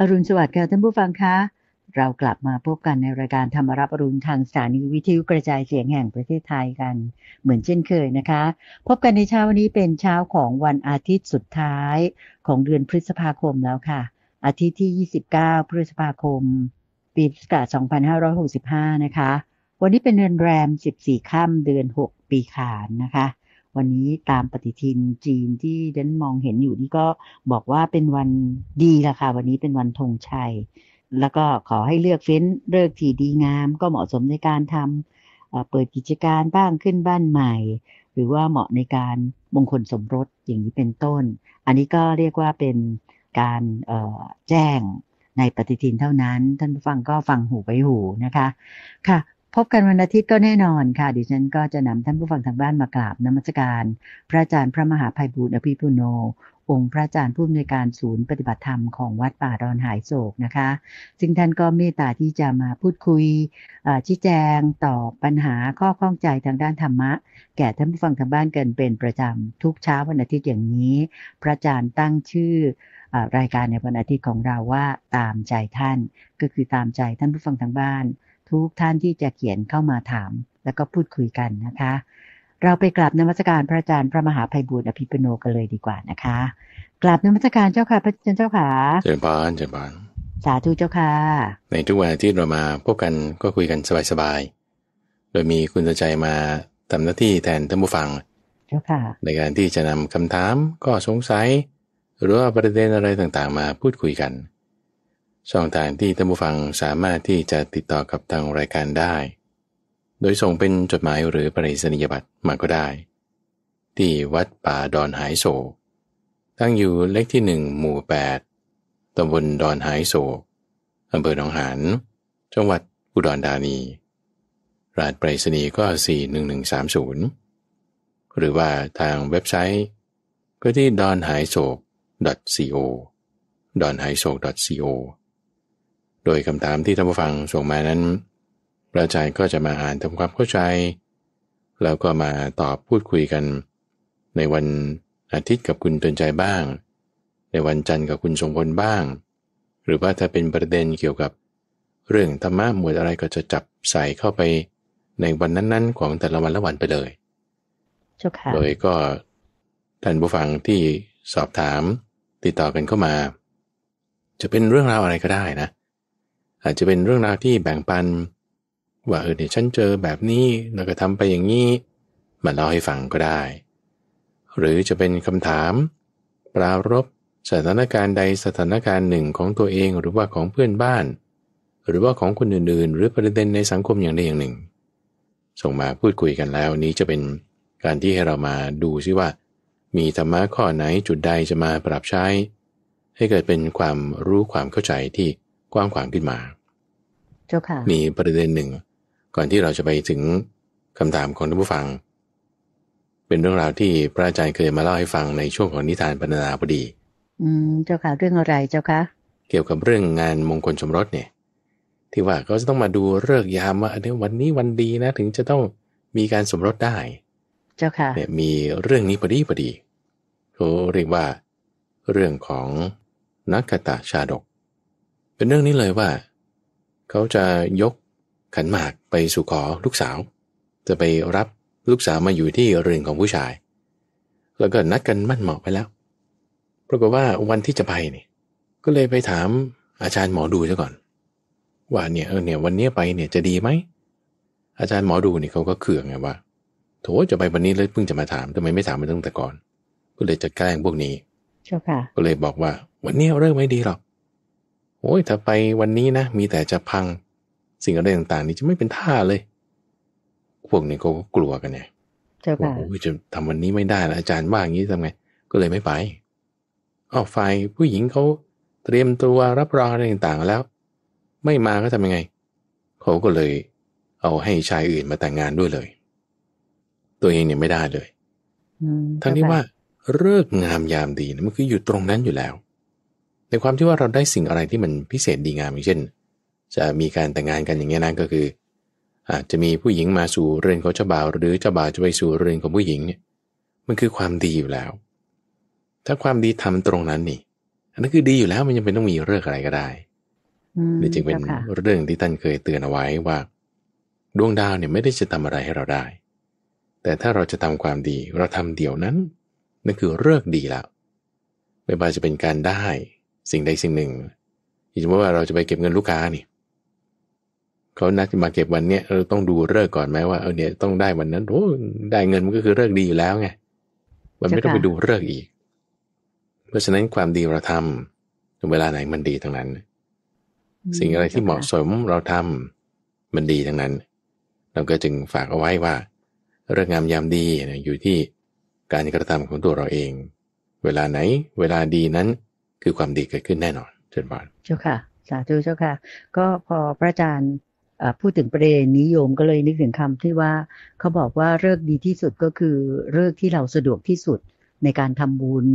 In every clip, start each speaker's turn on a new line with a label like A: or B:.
A: อรุณสวัสดิ์ค่ะท่านผู้ฟังคะ เรากลับมาพบกันในรายการธรรมรับอรุณทางสถานีวิทยุกระจายเสียงแห่งประเทศไทยกัน เหมือนเช่นเคยนะคะ พบกันในเช้าวันนี้เป็นเช้าของวันอาทิตย์สุดท้ายของเดือนพฤษภาคมแล้วค่ะ อาทิตย์ที่ 29 พฤษภาคม ปีพุทธศักราช2565 นะคะ วันนี้เป็นเดือนแรม 14ค่ำเดือน 6 ปีขานนะคะวันนี้ตามปฏิทินจีนที่ดันมองเห็นอยู่นี่ก็บอกว่าเป็นวันดีละค่ะวันนี้เป็นวันธงชัย แล้วก็ขอให้เลือกเฟ้นเลือกที่ดีงาม ก็เหมาะสมในการทำเปิดกิจการบ้างขึ้นบ้านใหม่ หรือว่าเหมาะในการมงคลสมรสอย่างนี้เป็นต้น อันนี้ก็เรียกว่าเป็นการแจ้งในปฏิทินเท่านั้น ท่านผู้ฟังก็ฟังหูไปหูนะคะค่ะพบกันวันอาทิตย์ก็แน่นอนค่ะดิฉันก็จะนำท่านผู้ฟังทางบ้านมากราบ นมัสการพระอาจารย์พระมหาภัยบูรณ์อภิปุโน องค์พระอาจารย์ผู้อำนวยการศูนย์ปฏิบัติธรรมของวัดป่าดอนหายโศกนะคะซึ่งท่านก็เมตตาที่จะมาพูดคุยชี้แจงตอบปัญหาข้อข้องใจทางด้านธรรมะ แก่ท่านผู้ฟังทางบ้านกันเป็นประจำทุกเช้าวันอาทิตย์อย่างนี้ พระอาจารย์ตั้งชื่อรายการในวันอาทิตย์ของเราว่าตามใจท่านก็คือตามใจท่านผู้ฟังทางบ้านทุกท่านที่จะเขียนเข้ามาถาม แล้วก็พูดคุยกันนะคะ เราไปกราบนมัสการพระอาจารย์พระมหาภัยบุรอภิปโนกันเลยดีกว่านะคะกราบนมัสการเจ้าค่ะพระอาจารย์เจ้าค่ะเจ
B: ริญพรเจริญพร
A: สาธุเจ้าค่ะ
B: ในทุกวันที่เรามาพบกันก็คุยกันสบายๆโดยมีคุณใจมาทำหน้าที่แทนท่านผู้ฟังเจ้าค่ะในการที่จะนำคำถามก็สงสัย หรือว่าประเด็นอะไรต่างๆมาพูดคุยกันช่องทางที่ท่านผู้ฟังสามารถที่จะติดต่อกับทางรายการได้ โดยส่งเป็นจดหมายหรือปริศนียบัตรมาก็ได้ ที่วัดป่าดอนหายโศกตั้งอยู่เลขที่หนึ่งหมู่ 8ตำบลดอนหายโศกอำเภอหนองหาน จังหวัดอุดรธานีรหัสไปรษณีย์ก็ 4 1 1 3 0 หรือว่าทางเว็บไซต์ก็ที่ d o n h a i s o k co ดอนหายโ o ก co โดยคำถามที่ท่านผู้ฟังส่งมานั้น พระอาจารย์ก็จะมาอ่านทำความเข้าใจ แล้วก็มาตอบพูดคุยกันในวันอาทิตย์กับคุณเตือนใจบ้าง ในวันจันทร์กับคุณทรงพลบ้าง หรือว่าถ้าเป็นประเด็นเกี่ยวกับเรื่องธรรมะหมวดอะไรก็จะจับใส่เข้าไปในวันนั้นๆ ของแต่ละวันละวันไปเลยโดยก็ท่านผู้ฟังที่สอบถามติดต่อกันเข้ามา จะเป็นเรื่องราวอะไรก็ได้นะอาจจะเป็นเรื่องราวที่แบ่งปัน ว่าเออเนี่ยฉันเจอแบบนี้แล้วก็ทำไปอย่างนี้มาเล่าให้ฟังก็ได้ หรือจะเป็นคำถาม ปรารบสถานการณ์ใดสถานการณ์หนึ่งของตัวเองหรือว่าของเพื่อนบ้าน หรือว่าของคนอื่นๆหรือประเด็นในสังคมอย่างใดอย่างหนึ่ง ส่งมาพูดคุยกันแล้วนี้จะเป็นการที่ให้เรามาดูซิว่า มีธรรมะข้อไหนจุดใดจะมาปรับใช้ ให้เกิดเป็นความรู้ความเข้าใจที่กว้างขวางขึ้นมา เจ้าค่ะมีประเด็นหนึ่งก่อนที่เราจะไปถึงคำถามของท่านผู้ฟัง เป็นเรื่องราวที่พระอาจารย์เคยมาเล่าให้ฟังในช่วงของนิทานปรรณาพอดี
A: อืมเจ้าค่ะเรื่องอะไรเจ้าคะ
B: เกี่ยวกับเรื่องงานมงคลสมรสเนี่ย ที่ว่าเขาจะต้องมาดูเลิกยามว่าเียวันนี้วันดีนะ ถึงจะต้องมีการสมรสได้
C: เจ้าค่ะเนี่ยมี
B: เรื่องนี้พอดีพอดีเขาเรียกว่าเรื่องของนักกตาชาดกเป็นเรื่องนี้เลยว่า เขาจะยกขันหมากไปสู่ขอลูกสาว จะไปรับลูกสาวมาอยู่ที่เรือนของผู้ชาย แล้วก็นัดกันมั่นเหมาะไปแล้วปรากฏว่าวันที่จะไปเนี่ยก็เลยไปถามอาจารย์หมอดูซะก่อน ว่าเนี่ยเออเนี่ย วันนี้ไปเนี่ยจะดีไหม อาจารย์หมอดูเนี่ยเขาก็เขื่องไงว่า โถจะไปวันนี้เลย เพิ่งจะมาถามทำไมไม่ถามมาตั้งแต่ก่อน ก็เลยจะแกล้งพวกนี้ก็เลยบอกว่าวันนี้เรื่องไม่ดีหรอกโอ้ยถ้าไปวันนี้นะมีแต่จะพังสิ่งอะไรต่างๆ นี่จะไม่เป็นท่าเลย พวกนี้ก็กลัวกันไง่โอ้ยจะทำวันนี้ไม่ได้แล้วอาจารย์ว่าอย่างนี้ทำไง ก็เลยไม่ไปอ๋อฝ่ายผู้หญิงเขาเตรียมตัวรับรองอะไรต่างๆ แล้ว ไม่มาก็ทำยังไงเขาก็เลยเอาให้ชายอื่นมาแต่งงานด้วยเลย ตัวเองเนี่ยไม่ได้เลยทั้งที่ว่าเลิกงามยามดีนะมันคืออยู่ตรงนั้นอยู่แล้วในความที่ว่าเราได้สิ่งอะไรที่มันพิเศษดีงามอย่างเช่น จะมีการแต่งงานกันอย่างเงี้ยนะก็คืออาจจะมีผู้หญิงมาสู่เรือนของเจ้าบ่าว หรือเจ้าบ่าวจะไปสู่เรือนของผู้หญิงเนี่ยมันคือความดีอยู่แล้ว ถ้าความดีทำตรงนั้นนี่อันนั้นคือดีอยู่แล้วมันยังเป็นต้องมีเรื่องอะไรก็ได้นี่จึงเป็นเรื่องที่ท่านเคยเตือนเอาไว้ว่า ดวงดาวเนี่ยไม่ได้จะทำอะไรให้เราได้ แต่ถ้าเราจะทำความดี เราทำเดี๋ยวนั้นนั่นคือเรื่องดีแล้วไม่ว่าจะเป็นการได้สิ่งใดสิ่งหนึ่ง สมมติว่าเราจะไปเก็บเงินลูกค้านี่ เขานัดมาเก็บวันเนี้ยเราต้องดูเลิกก่อนไหมว่าเออเนี่ยต้องได้วันนั้นโอ้ได้เงินมันก็คือเลิกดีอยู่แล้วไงมันไม่ต้องไปดูเลิกอีก เพราะฉะนั้นความดีเราทำเวลาไหนมันดีทั้งนั้น สิ่งอะไรที่เหมาะสมเราทำ มันดีทั้งนั้น เราก็จึงฝากเอาไว้ว่า เรื่องงามยามดีอยู่ที่การกระทำของตัวเราเอง เวลาไหนเวลาดีนั้นคือความดีเกิดขึ้นแน่นอนเชิญบาน
A: เจ้าค่ะ สาธุเจ้าค่ะก็พอพระอาจารย์พูดถึงประเด็นนิยมก็เลยนึกถึงคำที่ว่าเขาบอกว่าเลิกดีที่สุดก็คือเลิกที่เราสะดวกที่สุดในการทำบุญ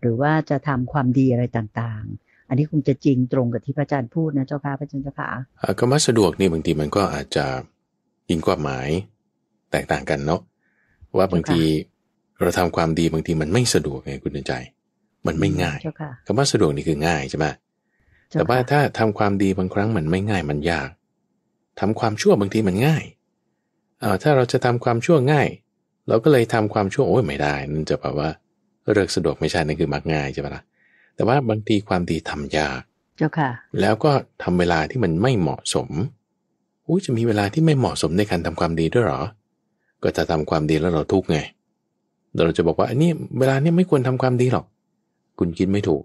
A: หรือว่าจะทำความดีอะไรต่างๆ อันนี้คงจะจริงตรงกับที่พระอาจารย์พูดนะเจ้าค่ะพระอาจารย์เจ้าค่ะ
B: คำว่าสะดวกนี่บางทีมันก็อาจจะยิงความหมายแตกต่างกันเนาะว่าบางทีเราทำความดี บางทีมันไม่สะดวกไงคุณใจมันไม่ง่าย คำว่าสะดวกนี่คือง่ายใช่ไหมแต่ว่าถ้าทำความดีบางครั้งมันไม่ง่ายมันยากทำความชั่วบางทีมันง่าย เออถ้าเราจะทำความชั่วง่าย เราก็เลยทำความชั่วโอ้ยไม่ได้นั่นจะแปลว่าเลือกสะดวกไม่ใช่ นั่นคือมักง่ายใช่ไหมล่ะ แต่ว่าบางทีความดีทำยากเจ้าค่ะแล้วก็ทำเวลาที่มันไม่เหมาะสม อุ้ยจะมีเวลาที่ไม่เหมาะสมในการทำความดีด้วยหรอ ก็จะทำความดีแล้วเราทุกข์ไง เราจะบอกว่าอันนี้เวลาเนี้ยไม่ควรทำความดีหรอกคุณคิดไม่ถูก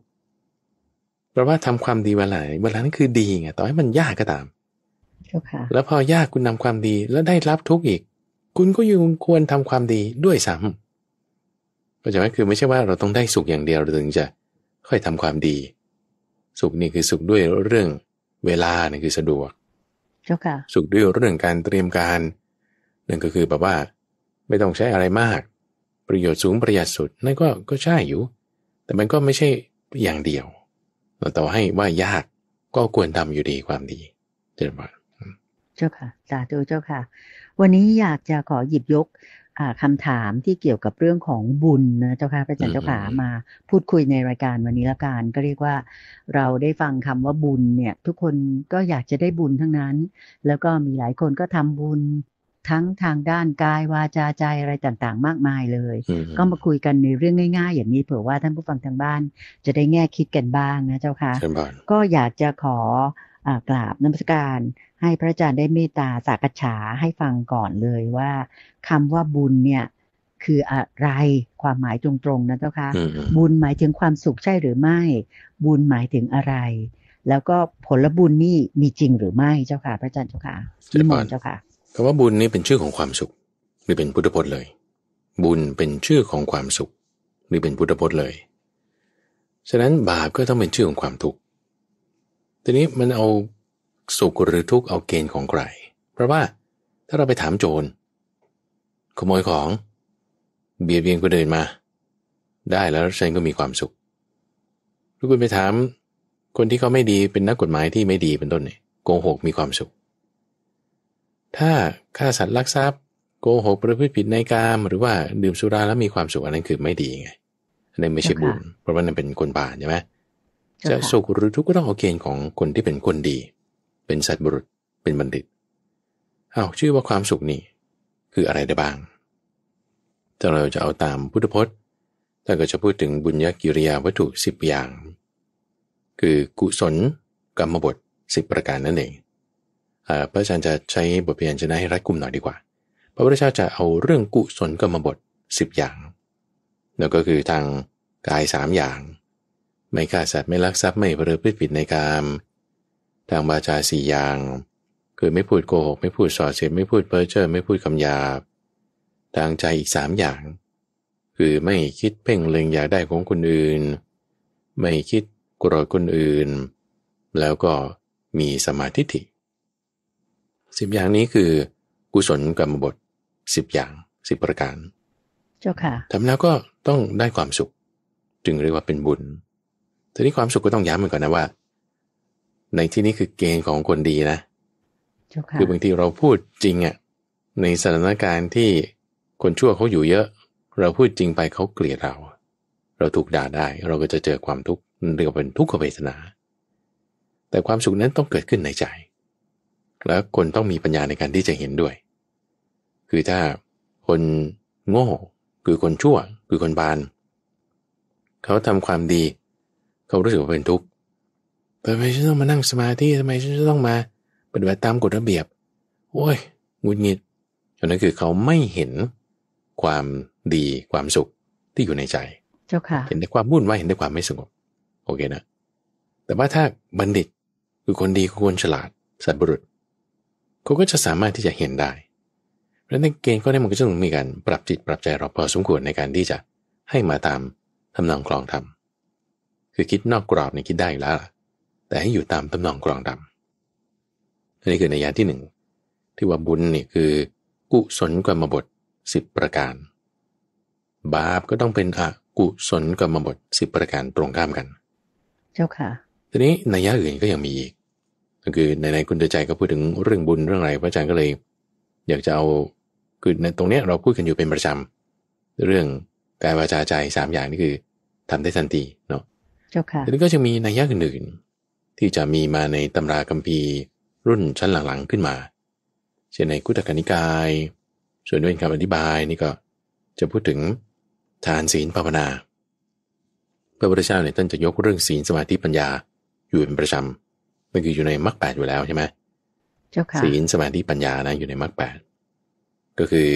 B: เพราะว่าทำความดีเวลาเวลานั้นคือดีไง ต่อให้มันยากก็ตาม แล้วพอยากคุณนำความดีแล้วได้รับทุกข์อีก คุณก็ยังควรทำความดีด้วยซ้ำเา็จะว่าคือไม่ใช่ว่าเราต้องได้สุขอย่างเดียวถึงจะค่อยทำความดี สุขนี่คือสุขด้วยเรื่องเวลา นี่คือสะดวก สุขด้วยเรื่องการเตรียมการ หนึ่งก็คือแบบว่า ไม่ต้องใช้อะไรมาก ประโยชน์สูงประหยัดสุด นั่นก็ก็ใช่อยู่แต่มันก็ไม่ใช่อย่างเดียวแต่ต่อให้ว่ายากก็ควรทำอยู่ดีความดีเจ้าค่ะ
A: เจ้าค่ะสาธุเจ้าค่ะ วันนี้อยากจะขอหยิบยกคำถามที่เกี่ยวกับเรื่องของบุญนะเจ้าค่ะ พระอาจารย์เจ้าค่ะมาพูดคุยในรายการวันนี้ละกันก็เรียกว่าเราได้ฟังคำว่าบุญเนี่ย ทุกคนก็อยากจะได้บุญทั้งนั้น แล้วก็มีหลายคนก็ทำบุญทั้งทางด้านกายวาจาใจอะไรต่างๆมากมายเลย ก็มาคุยกันในเรื่องง่ายๆอย่างนี้เผื่อว่าท่านผู้ฟังทางบ้าน จะได้แง่คิดกันบ้างนะเจ้าค่ะก็อยากจะขอกราบนมัสการ ให้พระอาจารย์ได้เมตตาสักฉาให้ฟังก่อนเลยว่า คำว่าบุญเนี่ยคืออะไรความหมายตรงๆนะเจ้าคะบุญหมายถึงความสุขใช่หรือไม่ บุญหมายถึงอะไร แล้วก็ผลบุญนี่มีจริงหรือไม่เจ้าค่ะพระอาจารย์เจ้าค่ะนิมนต์เจ้าค่ะ
B: คำว่าบุญนี่เป็นชื่อของความสุขนี่เป็นพุทธพจน์เลย บุญเป็นชื่อของความสุขนี่เป็นพุทธพจน์เลยฉะนั้นบาปก็ต้องเป็นชื่อของความทุกข์ทีนี้มันเอาสุขหรือทุกข์เอาเกณฑ์ของใครเพราะว่าถ้าเราไปถามโจรขโมยของเบียดเบียนคนเดินมา ได้แล้วฉันก็มีความสุขถ้าคุณไปถามคนที่เขาไม่ดีเป็นนักกฎหมายที่ไม่ดีเป็นต้นเนี่ยโกหกมีความสุขถ้าฆ่าสัตว์ลักทรัพย์โกหก ประพฤติผิดในกาม หรือว่าดื่มสุราแล้ว มีความสุขอันนั้นคือไม่ดีไงอันนั้นไม่ใช่บุญ เพราะว่านั้นเป็นคนบาปใช่ไหมจะสุขหรือทุกข์ก็ต้องเอาเกณฑ์ของคนที่เป็นคนดี เป็นสัตว์บุรุษเป็นบัณฑิตเอาชื่อว่าความสุขนี่ คืออะไรได้บ้างถ้าเราจะเอาตามพุทธพจน์ท่านก็จะพูดถึงบุญญกิริยาวัตถุสิบอย่างคือกุศล กรรมบทสิบประการนั่นเองพระอาจารย์จะใช้บทเรียนชนะให้รัดกุมหน่อยดีกว่า พระพุทธเจ้าจะเอาเรื่องกุศลกรรมบท10อย่างแล้วก็คือทางกายสามอย่าง ไม่ฆ่าสัตว์ไม่ลักทรัพย์ไม่ประพฤติผิดในกามทางบาจาสี่อย่าง คือไม่พูดโกหกไม่พูดส่อเสียดไม่พูดเพ้อเจ้อไม่พูดคำหยาบ ทางใจอีกสามอย่าง คือไม่คิดเพ่งเล็งอยากได้ของคนอื่น ไม่คิดโกรธคนอื่น แล้วก็มีสมาธิิสิบอย่างนี้คือกุศลกรรมบทสิบอย่างสิบประการเจ้าค่ะทำแล้วก็ต้องได้ความสุขจึงเรียกว่าเป็นบุญทีนี้ความสุขก็ต้องย้ำเหมือนก่อนนะว่า ในที่นี้คือเกณฑ์ของคนดีนะคือบางทีเราพูดจริงอะ่ะในสถานการณ์ที่คนชั่วเขาอยู่เยอะ เราพูดจริงไปเขาเกลียดเรา เราถูกด่าได้ เราก็จะเจอความทุกข์เรียกว่าเป็นทุกขเวทนา แต่ความสุขนั้นต้องเกิดขึ้นในใจแล้วคนต้องมีปัญญาในการที่จะเห็นด้วย คือถ้าคนโง่ คือคนชั่ว คือคนบาน เขาทำความดี เขารู้สึกว่าเป็นทุกข์ทำไมฉันต้องมานั่งสมาธิทำไมฉันจะต้องมาปฏิบัติตามกฎระเบียบ โอ้ย งุดหงิดอันนั้นคือเขาไม่เห็นความดีความสุขที่อยู่ในใจ เจ้าค่ะ เห็นได้ความมุ่นวาย เห็นได้ความไม่สงบ โอเคนะ แต่ว่าถ้าบัณฑิตคือคนดีคือคนฉลาดสัตบุรุษเขาก็จะสามารถที่จะเห็นได้แล้วในเกณฑ์ก็ได้มันก็จะต้องมีการปรับจิตปรับใจเราพอสมควร ในการที่จะให้มาตามทำนองกลองธรรมคือคิดนอกกรอบเนี่ยคิดได้แล้ว แต่ให้อยู่ตามทำนองกลองธรรมอันนี้คือในยะที่หนึ่งที่ว่าบุญนี่คือ กุศลกรรมบทสิบประการ บาปก็ต้องเป็นอกุศลกรรมบทสิบประการตรงข้ามกัน เจ้าค่ะ ทีนี้ในยะอื่นก็ยังมีอีกก็คือในในคุณตืใจก็พูดถึงเรื่องบุญเรื่องอะไรพระอาจารย์ก็เลย อยากจะเอาคือในตรงเนี้ยเราพูดกันอยู่เป็นประจำเรื่องกายวาจาใจสามอย่างนี่คือ ทำได้ทันทีเนาะเจ้าค่ะแล้วก็จะมีนัยยะอื่นๆที่จะมีมาในตำราคัมภีร์รุ่นชั้นหลังๆขึ้นมา เช่นในกุตกนิกาย ส่วนด้วยคำอธิบายนี่ก็ จะพูดถึงทานศีลภาวนาพระพุทธเจ้าเนี่ยท่านจะยกเรื่องศีลสมาธิปัญญาอยู่เป็นประจำมันคืออยู่ในมรรคแปดอยู่แล้วใช่ไหมเจ้าค่ะศีลสมาธิปัญญานะอยู่ในมรรคแปดก็คือ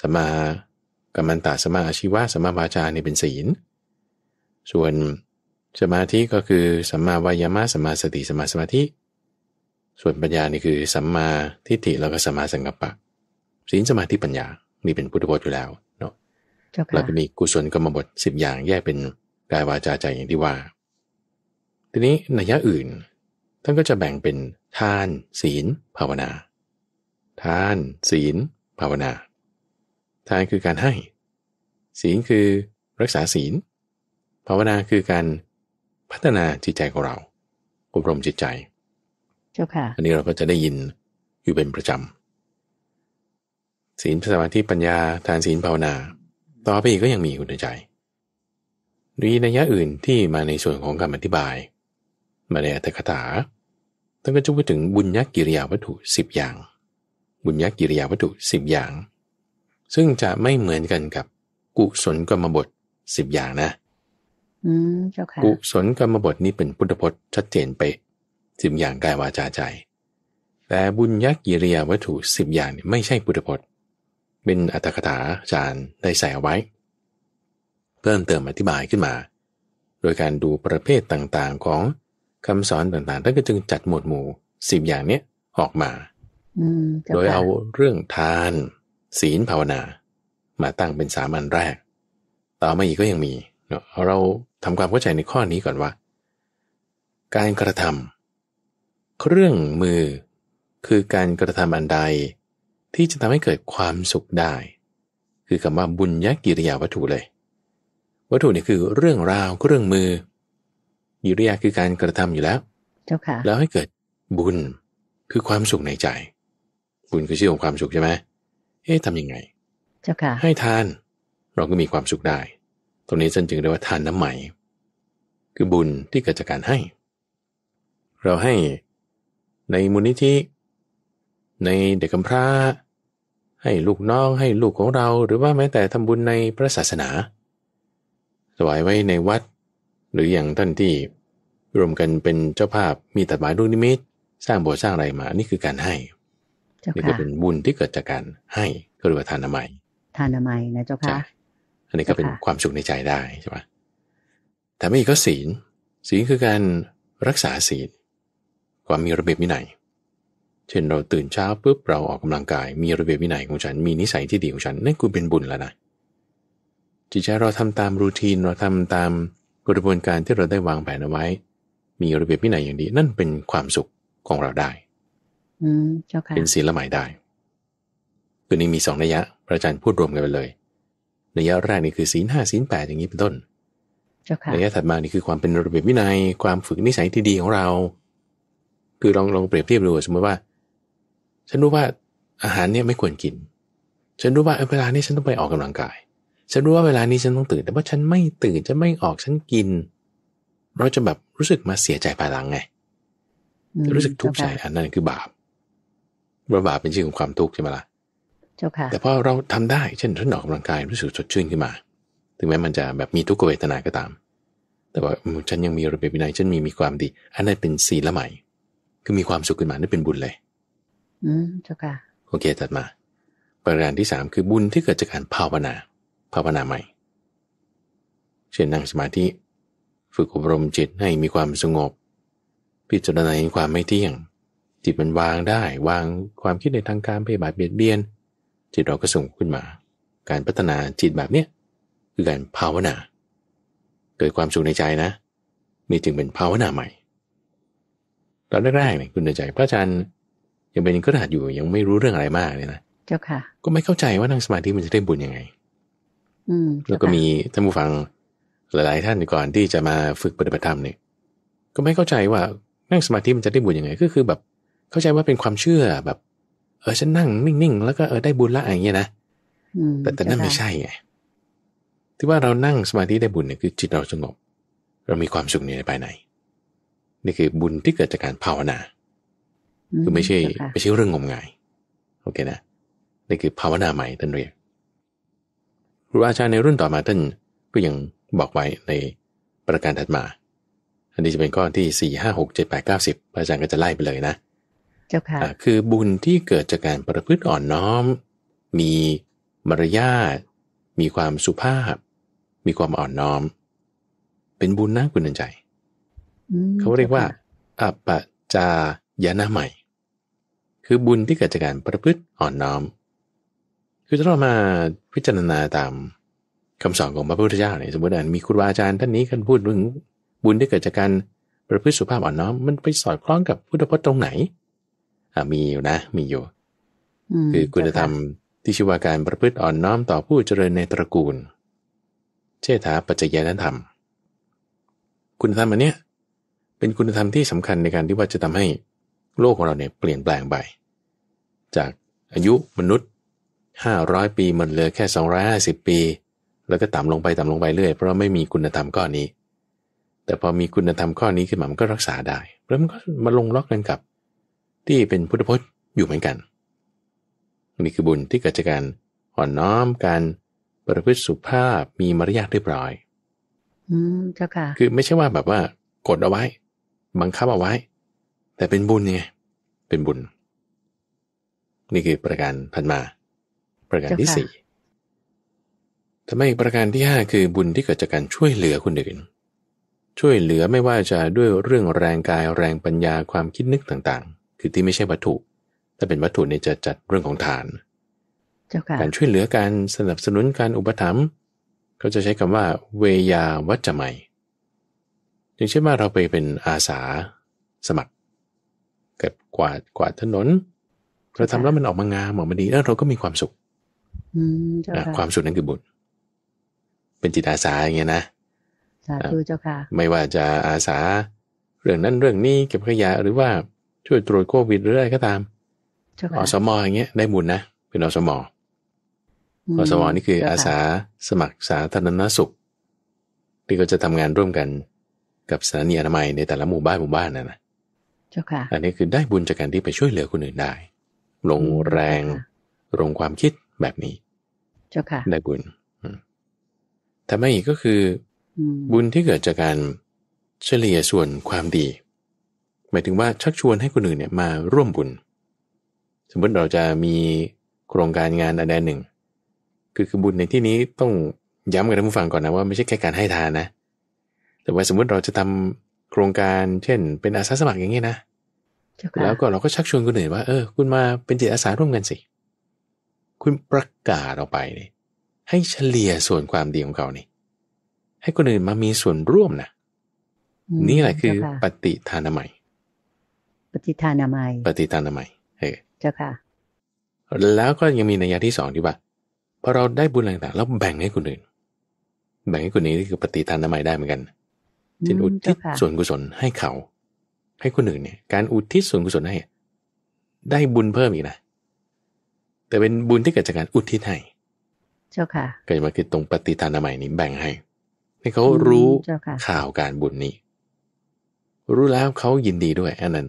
B: สมากรรมัตาสมาอาชีวะสมาวาจาเนี่ยเป็นศีล ส่วนสมาธิก็คือสัมมาวายามะสัมมาสติสัมมาสมาธิ ส่วนปัญญานี่คือสัมมาทิฏฐิแล้วก็สัมมาสังกัปปะศีลสมาธิปัญญานี่เป็นพุทธบจอยู่แล้วเนาะเราจะมีกุศลกรรมบทสิบอย่างแยกเป็นกายวาจาใจอย่างที่ว่า ทีนี้นัยยะอื่นท่านก็จะแบ่งเป็นทาน ศีล ภาวนาทาน ศีล ภาวนาทานคือการให้ ศีลคือรักษาศีล ภาวนาคือการพัฒนาจิตใจของเรา อบรมจิตใจเจ้าค่ะอันนี้เราก็จะได้ยินอยู่เป็นประจำ ศีลสมาธิปัญญาทานศีลภาวนา ต่อไปอีกก็ยังมีอุณใใจดีนยะอื่นที่มาในส่วนของการอธิบายมาในอัตถกถาท่านก็จะพูดถึงบุญญกิริยาวัตถุ10อย่างบุญญกิริยาวัตถุ 10 อย่าง ซึ่งจะไม่เหมือนกันกับกุศลกรรมบท 10 อย่างนะกุศลกรรมบทนี่เป็นพุทธพจน์ชัดเจนไปสิบอย่างกายวาจาใจ แต่บุญยักกิริยาวัตถุสิบอย่างนี่ไม่ใช่พุทธพจน์เป็นอัตถกถาจารย์ได้ใส่เอาไว้ เพิ่มเติมอธิบายขึ้นมา โดยการดูประเภทต่าง ๆของคำสอนต่างๆท่านก็จึงจัดหมวดหมู่สิบอย่างเนี้ยออกมา โดยเอาเรื่องทาน ศีลภาวนา มาตั้งเป็นสามัญแรก ต่อมาอีกก็ยังมีเราทเราทำความเข้าใจในข้อนี้ก่อนว่า การกระทำเครื่องมือคือการกระทำอันใด ที่จะทำให้เกิดความสุขได้ คือคำว่าบุญยกิริยาวัตถุเลย วัตถุนี่คือเรื่องราว เครื่องมือิริยาคือการกระทำอยู่แล้วเจ้าค่ะแล้วให้เกิดบุญคือความสุขในใจบุญคือชื่อของความสุขใช่ไหมเอ๊ะทำยังไงเจ้าค่ะให้ทานเราก็มีความสุขได้ ตรงนี้ฉันจึงเรียกว่าทานน้ำใหม่ คือบุญที่เกิดจากการให้ เราให้ในมูลนิธิ ในเด็กกำพร้าให้ลูกน้องให้ลูกของเราหรือว่าแม้แต่ทำบุญในพระศาสนาถวายไว้ในวัดหรืออย่างท่านที่รวมกันเป็นเจ้าภาพมีตัดหมายลูกนิมิตสร้างโบสถ์สร้างอะไรมานี่คือการให้นี่ก็เป็นบุญที่เกิดจากการให้ก็เรียกว่าทานนามัย
A: ทานนามัยนะเจ้าค่ะ
B: อันนี้ก็เป็นความสุขในใจได้ใช่ไหมแต่ไม่อีกก็ศีลศีลคือการรักษาศีลความมีระเบียบวินัยเช่นเราตื่นเช้าปุ๊บเราออกกำลังกายมีระเบียบวินัยของฉัน มีนิสัยที่ดีของฉันนั่นคือเป็นบุญแล้วนะจิตใจเราทำตามรูทีนเราทำตามกระบวนการที่เราได้วางแผนเอาไว้มีระเบียบวินัยอย่างดีนั่นเป็นความสุขของเราได้เป็นศีลละหมายได้คือนี้มีสองนัยยะพระอาจารย์พูดรวมกันไปเลยนัยยะแรกนี่คือศีลห้าศีลแปดอย่างนี้เป็นต้นนัยยะถัดมานี่คือความเป็นระเบียบวินัย ความฝึกนิสัยที่ดีของเรา คือลองลองเปรียบเทียบดูสมมติว่า ฉันรู้ว่าอาหารเนี่ยไม่ควรกิน ฉันรู้ว่าเวลานี้ฉันต้องไปออกกำลังกายฉันรู้ว่าเวลานี้ฉันต้องตื่น แต่ว่าฉันไม่ตื่นจะไม่ออกฉันกินเราจะแบบ รู้สึกมาเสียใจภายหลังไง
C: รู้สึกทุกข์ใจอ
B: ันนั้นคือบาปว่าบาปเป็นชื่อของความทุกข์ใช่ไหมล่ะเจ้าค่ะแต่พอเราทำได้เช่น่ันออกกำลังกายรู้สึกสดชื่นขึ้นมา ถึงแม้มันจะแบบมีทุกขเวทนาก็ตาม แต่ว่าฉันยังมีระเบียบวินัยฉันมีมีความดี อันนั้นเป็นศีลใหม่ คือมีความสุขขึ้นมานั่นเป็นบุญเลย
C: อืมเจ้าค่ะ
B: โอเคตัดมา ประการที่สามคือบุญที่เกิดจากการภาวนาภาวนาใหม่ เช่นนั่งสมาธิฝึกอบรมจิตให้มีความสงบพิจารณาเห็นความไม่เที่ยง จิตมันวางได้ วางความคิดในทางการไปบาดเบียดเบียน จิตเราก็สงขึ้นมา การพัฒนาจิตแบบเนี้ยคือการภาวนา เกิดความสุขในใจนะนี่จึงเป็นภาวนา ใหม่ ตอนแรกๆเนี่ยคุณใจพระอาจารย์ยังเป็นกระดาษอยู่ยังไม่รู้เรื่องอะไรมากเลยนะเจ้าค่ะ ก็ไม่เข้าใจว่านั่งสมาธิมันจะได้บุญยังไง อืมแล้วก็มีท่านผู้ฟังหลายๆ ท่านก่อนที่จะมาฝึกปฏิบัติธรรมเนี่ย ก็ไม่เข้าใจว่านั่งสมาธิมันจะได้บุญยังไงก็คือ แบบเข้าใจว่าเป็นความเชื่อแบบ เออฉันนั่งนิ่งๆแล้วก็เออได้บุญละอย่างเงี้ยนะแต่แต่นั่นไม่ใช่ไง ที่ว่าเรานั่งสมาธิได้บุญเนี่ยคือ จิตเราสงบ เรามีความสุขในภายในนี่คือบุญที่เกิดจากการภาวนา คือไม่ใช่ไม่ใช่เรื่องงมงาย โอเคนะนี่คือภาวนาใหม่ท่านเรียกครูอาจารย์ในรุ่นต่อมาท่านก็ยังบอกไว้ในประการถัดมา อันนี้จะเป็นข้อที่สี่ห้าหกเจ็ดแปดเก้าสิบพระอาจารย์ก็จะไล่ไปเลยนะ เจ้าค่ะ คือบุญที่เกิดจากการประพฤติอ่อนน้อม มีมารยาท มีความสุภาพ มีความอ่อนน้อม เป็นบุญนะคุณนันใจเขาเรียกว่าอัปจายานาใหม่ คือบุญที่เกิดจากการประพฤติอ่อนน้อม คือถ้าเรามาพิจารณาตามคำสอนของพระพุทธเจ้าเนี่ยสมมติอ่านมีครูบาอาจารย์ท่านนี้กันพูดเรื่องบุญที่เกิดจากการประพฤติสุภาพอ่อนน้อมมันไปสอดคล้องกับพุทธพจน์ตรงไหนอ่ามีอยู่นะ มีอยู่ คือคุณธรรมที่ชื่อว่าการประพฤติอ่อนน้อมต่อผู้เจริญในตระกูล เชษฐาปัจจยนธรรม คุณธรรมอันเนี้ยเป็นคุณธรรมที่สำคัญในการที่ว่าจะทำให้โลกของเราเนี่ยเปลี่ยนแปลงไป จากอายุมนุษย์ 500 ปีมันเหลือแค่ 250 ปีแล้วก็ต่ำลงไปต่ำลงไปเรื่อยเพราะไม่มีคุณธรรมข้อนี้ แต่พอมีคุณธรรมข้อนี้ขึ้นมามันก็รักษาได้แล้วมันก็มาลงล็อกกันกับ ที่เป็นพุทธพจน์อยู่เหมือนกันนี่คือบุญที่เกิดจากการอ่อนน้อมการประพฤติสุภาพมีมารยาทเรียบร้อย
C: อืมเจ้าค่ะ
B: คือไม่ใช่ว่าแบบว่า กดเอาไว้ บังคับเอาไว้ แต่เป็นบุญไงเป็นบุญ นี่คือประการถัดมา ประการที่สี่ทำไมอีกประการที่ 5 คือบุญที่เกิดจากการช่วยเหลือคนอื่นช่วยเหลือไม่ว่าจะด้วยเรื่องแรงกายแรงปัญญาความคิดนึกต่างๆ คือที่ไม่ใช่วัตถุถ้าเป็นวัตถุเนี่ยจะจัดเรื่องของฐานการช่วยเหลือการสนับสนุนการอุปถัมภ์เขาจะใช้คำว่า เวยาวัจจะไม่อย่างเช่นว่าเราไปเป็นอาสา สมัครเกับกวาดกวาดถนนเราทำแล้วมันออกมางามออกมาดีแล้วเราก็มีความสุขความสุขนั้นคือบุญเป็นจิตอาสาอย่างเงี้ยนะ
C: สาธุเจ้าค่ะ
B: ไม่ว่าจะอาสาเรื่องนั้นเรื่องนี้เก็บขยะหรือว่าช่วยตรวจโควิดหรืออะไรก็ตามอสม อย่างเงี้ยได้บุญนะเป็นอสม
C: อสม นี่คืออาสา
B: สมัครสาธารณสุขที่ก็จะทำงานร่วมกัน กับสถานีอนามัยในแต่ละหมู่บ้านหมู่บ้านนั่นนะเจ้าค่ะ อันนี้คือได้บุญจากการที่ไปช่วยเหลือคนอื่นได้ ลงแรงลงความคิดแบบนี้ เจ้าค่ะได้บุญทำให้อีกก็คือบุญที่เกิดจากการ เฉลี่ยส่วนความดีหมายถึงว่าชักชวนให้คนอื่นเนี่ยมาร่วมบุญ สมมติเราจะมีโครงการงานอันใดหนึ่ง คือคือบุญในที่นี้ต้องย้ำกับท่านผู้ฟังก่อนนะ ว่าไม่ใช่แค่การให้ทานนะ แต่ว่าสมมติเราจะทำโครงการเช่นเป็นอาสาสมัครอย่างนี้นะแล้วก็เราก็ชักชวนคนอื่นว่าเออคุณมาเป็นจิตอาสาร่วมกันสิคุณประกาศออกไปเนี่ยให้เฉลี่ยส่วนความดีของเขานี่ ให้คนอื่นมามีส่วนร่วมนะนี่แหละคือ ปฏิทานใหม่
A: ปฏิทานใหม่ปฏิทานหม่เออเจ้าค่ะ
B: แล้วก็ยังมีนัยยะที่สองที่ว่าพอเราได้บุญต่างๆแล้วแบ่งให้คนอื่นแบ่งให้คนนี้นี่คือปฏิทานใหม่ได้เหมือนกันเช่นอุทิศส่วนกุศลให้เขา ให้คนอื่นเนี่ย การอุทิศส่วนกุศลให้ ได้บุญเพิ่มอีกนะ แต่เป็นบุญที่เกิดจากการอุทิศให้เจ้าค่ะเกิดมาคือตรงปฏิทานใหม่นี้แบ่งให้ให้เขารู้ข่าวการบุญนี้ รู้แล้วเขายินดีด้วยอันนั้น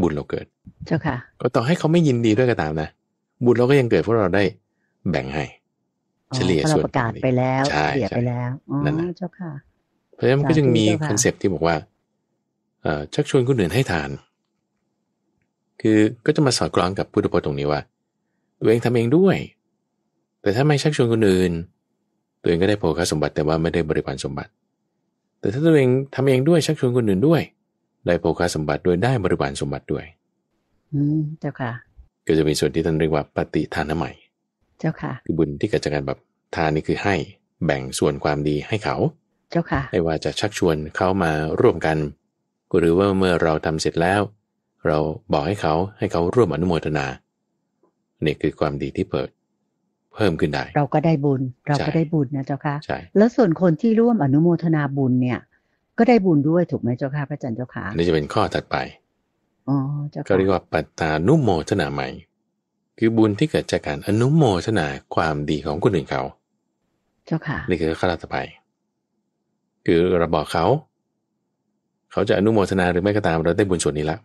B: บุญเราเกิดเจ้าค่ะก็ต่อให้เขาไม่ยินดีด้วยก็ตามนะ บุญเราก็ยังเกิดเพราะเราได้แบ่งให้ เฉลี่ยส่วนป
A: ระกาศไปแล้วเฉลี่ยไปแล้วนั่นนะเจ้าค่ะเพราะฉะนั้นก็จึงมีคอนเ
B: ซปที่บอกว่าเอชักชวนคนอื่นให้ทาน คือก็จะมาสอดคล้องกับพุทธพจน์ตรงนี้ว่าตัวเองทำเองด้วยแต่ถ้าไม่ชักชวนคนอื่น ตัวเองก็ได้โภคสมบัติแต่ว่าไม่ได้บริพารสมบัติ แต่ถ้าตัวเองทำเองด้วยชักชวนคนอื่นด้วย ได้โภคสมบัติด้วยได้บริบาลสมบัติด้วย
C: อืมเจ้าค่ะ
B: ก็จะมีส่วนที่ ท่านเรียกว่าปฏิทานใหม่ เจ้าค่ะคือบุญที่เกิดจากการแบบทานนี่คือให้แบ่งส่วนความดีให้เขา เจ้าค่ะไม่ว่าจะชักชวนเขามาร่วมกันหรือว่าเมื่อเราทำเสร็จแล้ว เราบอกให้เขาให้เขาร่วมอนุโมทนาเนี่ยคือความดีที่เปิดเพิ่มขึ้นได้
A: เราก็ได้บุญ เราก็ได้บุญนะเจ้าค่ะแล้วส่วนคนที่ร่วมอนุโมทนาบุญเนี่ย ก็ได้บุญด้วยถูกไหมเจ้าค่ะพระอาจารย์เจ้าค่ะ
B: นี่จะเป็นข้อถัดไป
A: อ๋อเจ้าค่ะก็เรี
B: ยกว่าปัตตานุโมทนาใหม่ คือบุญที่เกิดจากการอนุโมทนาความดีของคนอื่นเขา เจ้าค่ะ นี่คือข้อถัดไปคือเราบอกเขา เขาจะอนุโมทนาหรือไม่ก็ตามเราได้บุญส่วนนี้ละ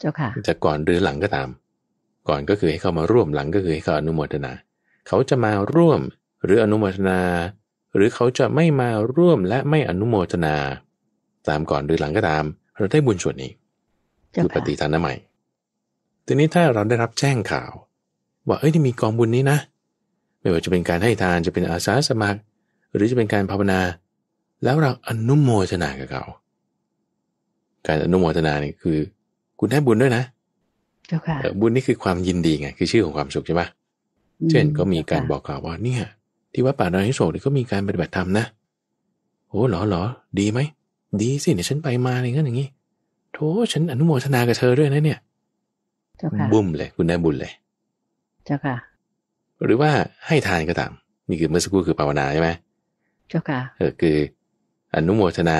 B: เจ้าค่ะจะก่อนหรือหลังก็ตาม ก่อนก็คือให้เขามาร่วมหลังก็คือให้เขาอนุโมทนาเขาจะมาร่วมหรืออนุโมทนา หรือเขาจะไม่มาร่วมและไม่อนุโมทนา ตามก่อนหรือหลังก็ตามเราได้บุญส่วนนี้คือปฏิทานใหม่ ทีนี้ถ้าเราได้รับแจ้งข่าวว่าเอ้ยที่มีกองบุญนี้นะ ไม่ว่าจะเป็นการให้ทานจะเป็นอาสาสมัคร หรือจะเป็นการภาวนา แล้วเราอนุโมทนากับเขาการอนุโมทนานี่คือ คุณได้บุญด้วยนะบุญนี่คือความยินดีไงคือชื่อของความสุขใช่ไหมเช่นก็มีการบอกกล่าวว่าเนี่ย ที่วัดป่าดอยโศกนี่ก็มีการปฏิบัติธรรมนะโอ้หรอหรอ ดีไหมดีสิเนี่ยฉันไปมาอย่างนั้นอย่างนี้โถฉันอนุโมทนากับเธอด้วยนะเนี่ยบุ้มเลย คุณได้บุญเลย เจ้าค่ะ หรือว่าให้ทานก็ตามนี่คือเมื่อสักครู่คือภาวนาใช่ไหมเจ้าค่ะเออคืออนุโมทนา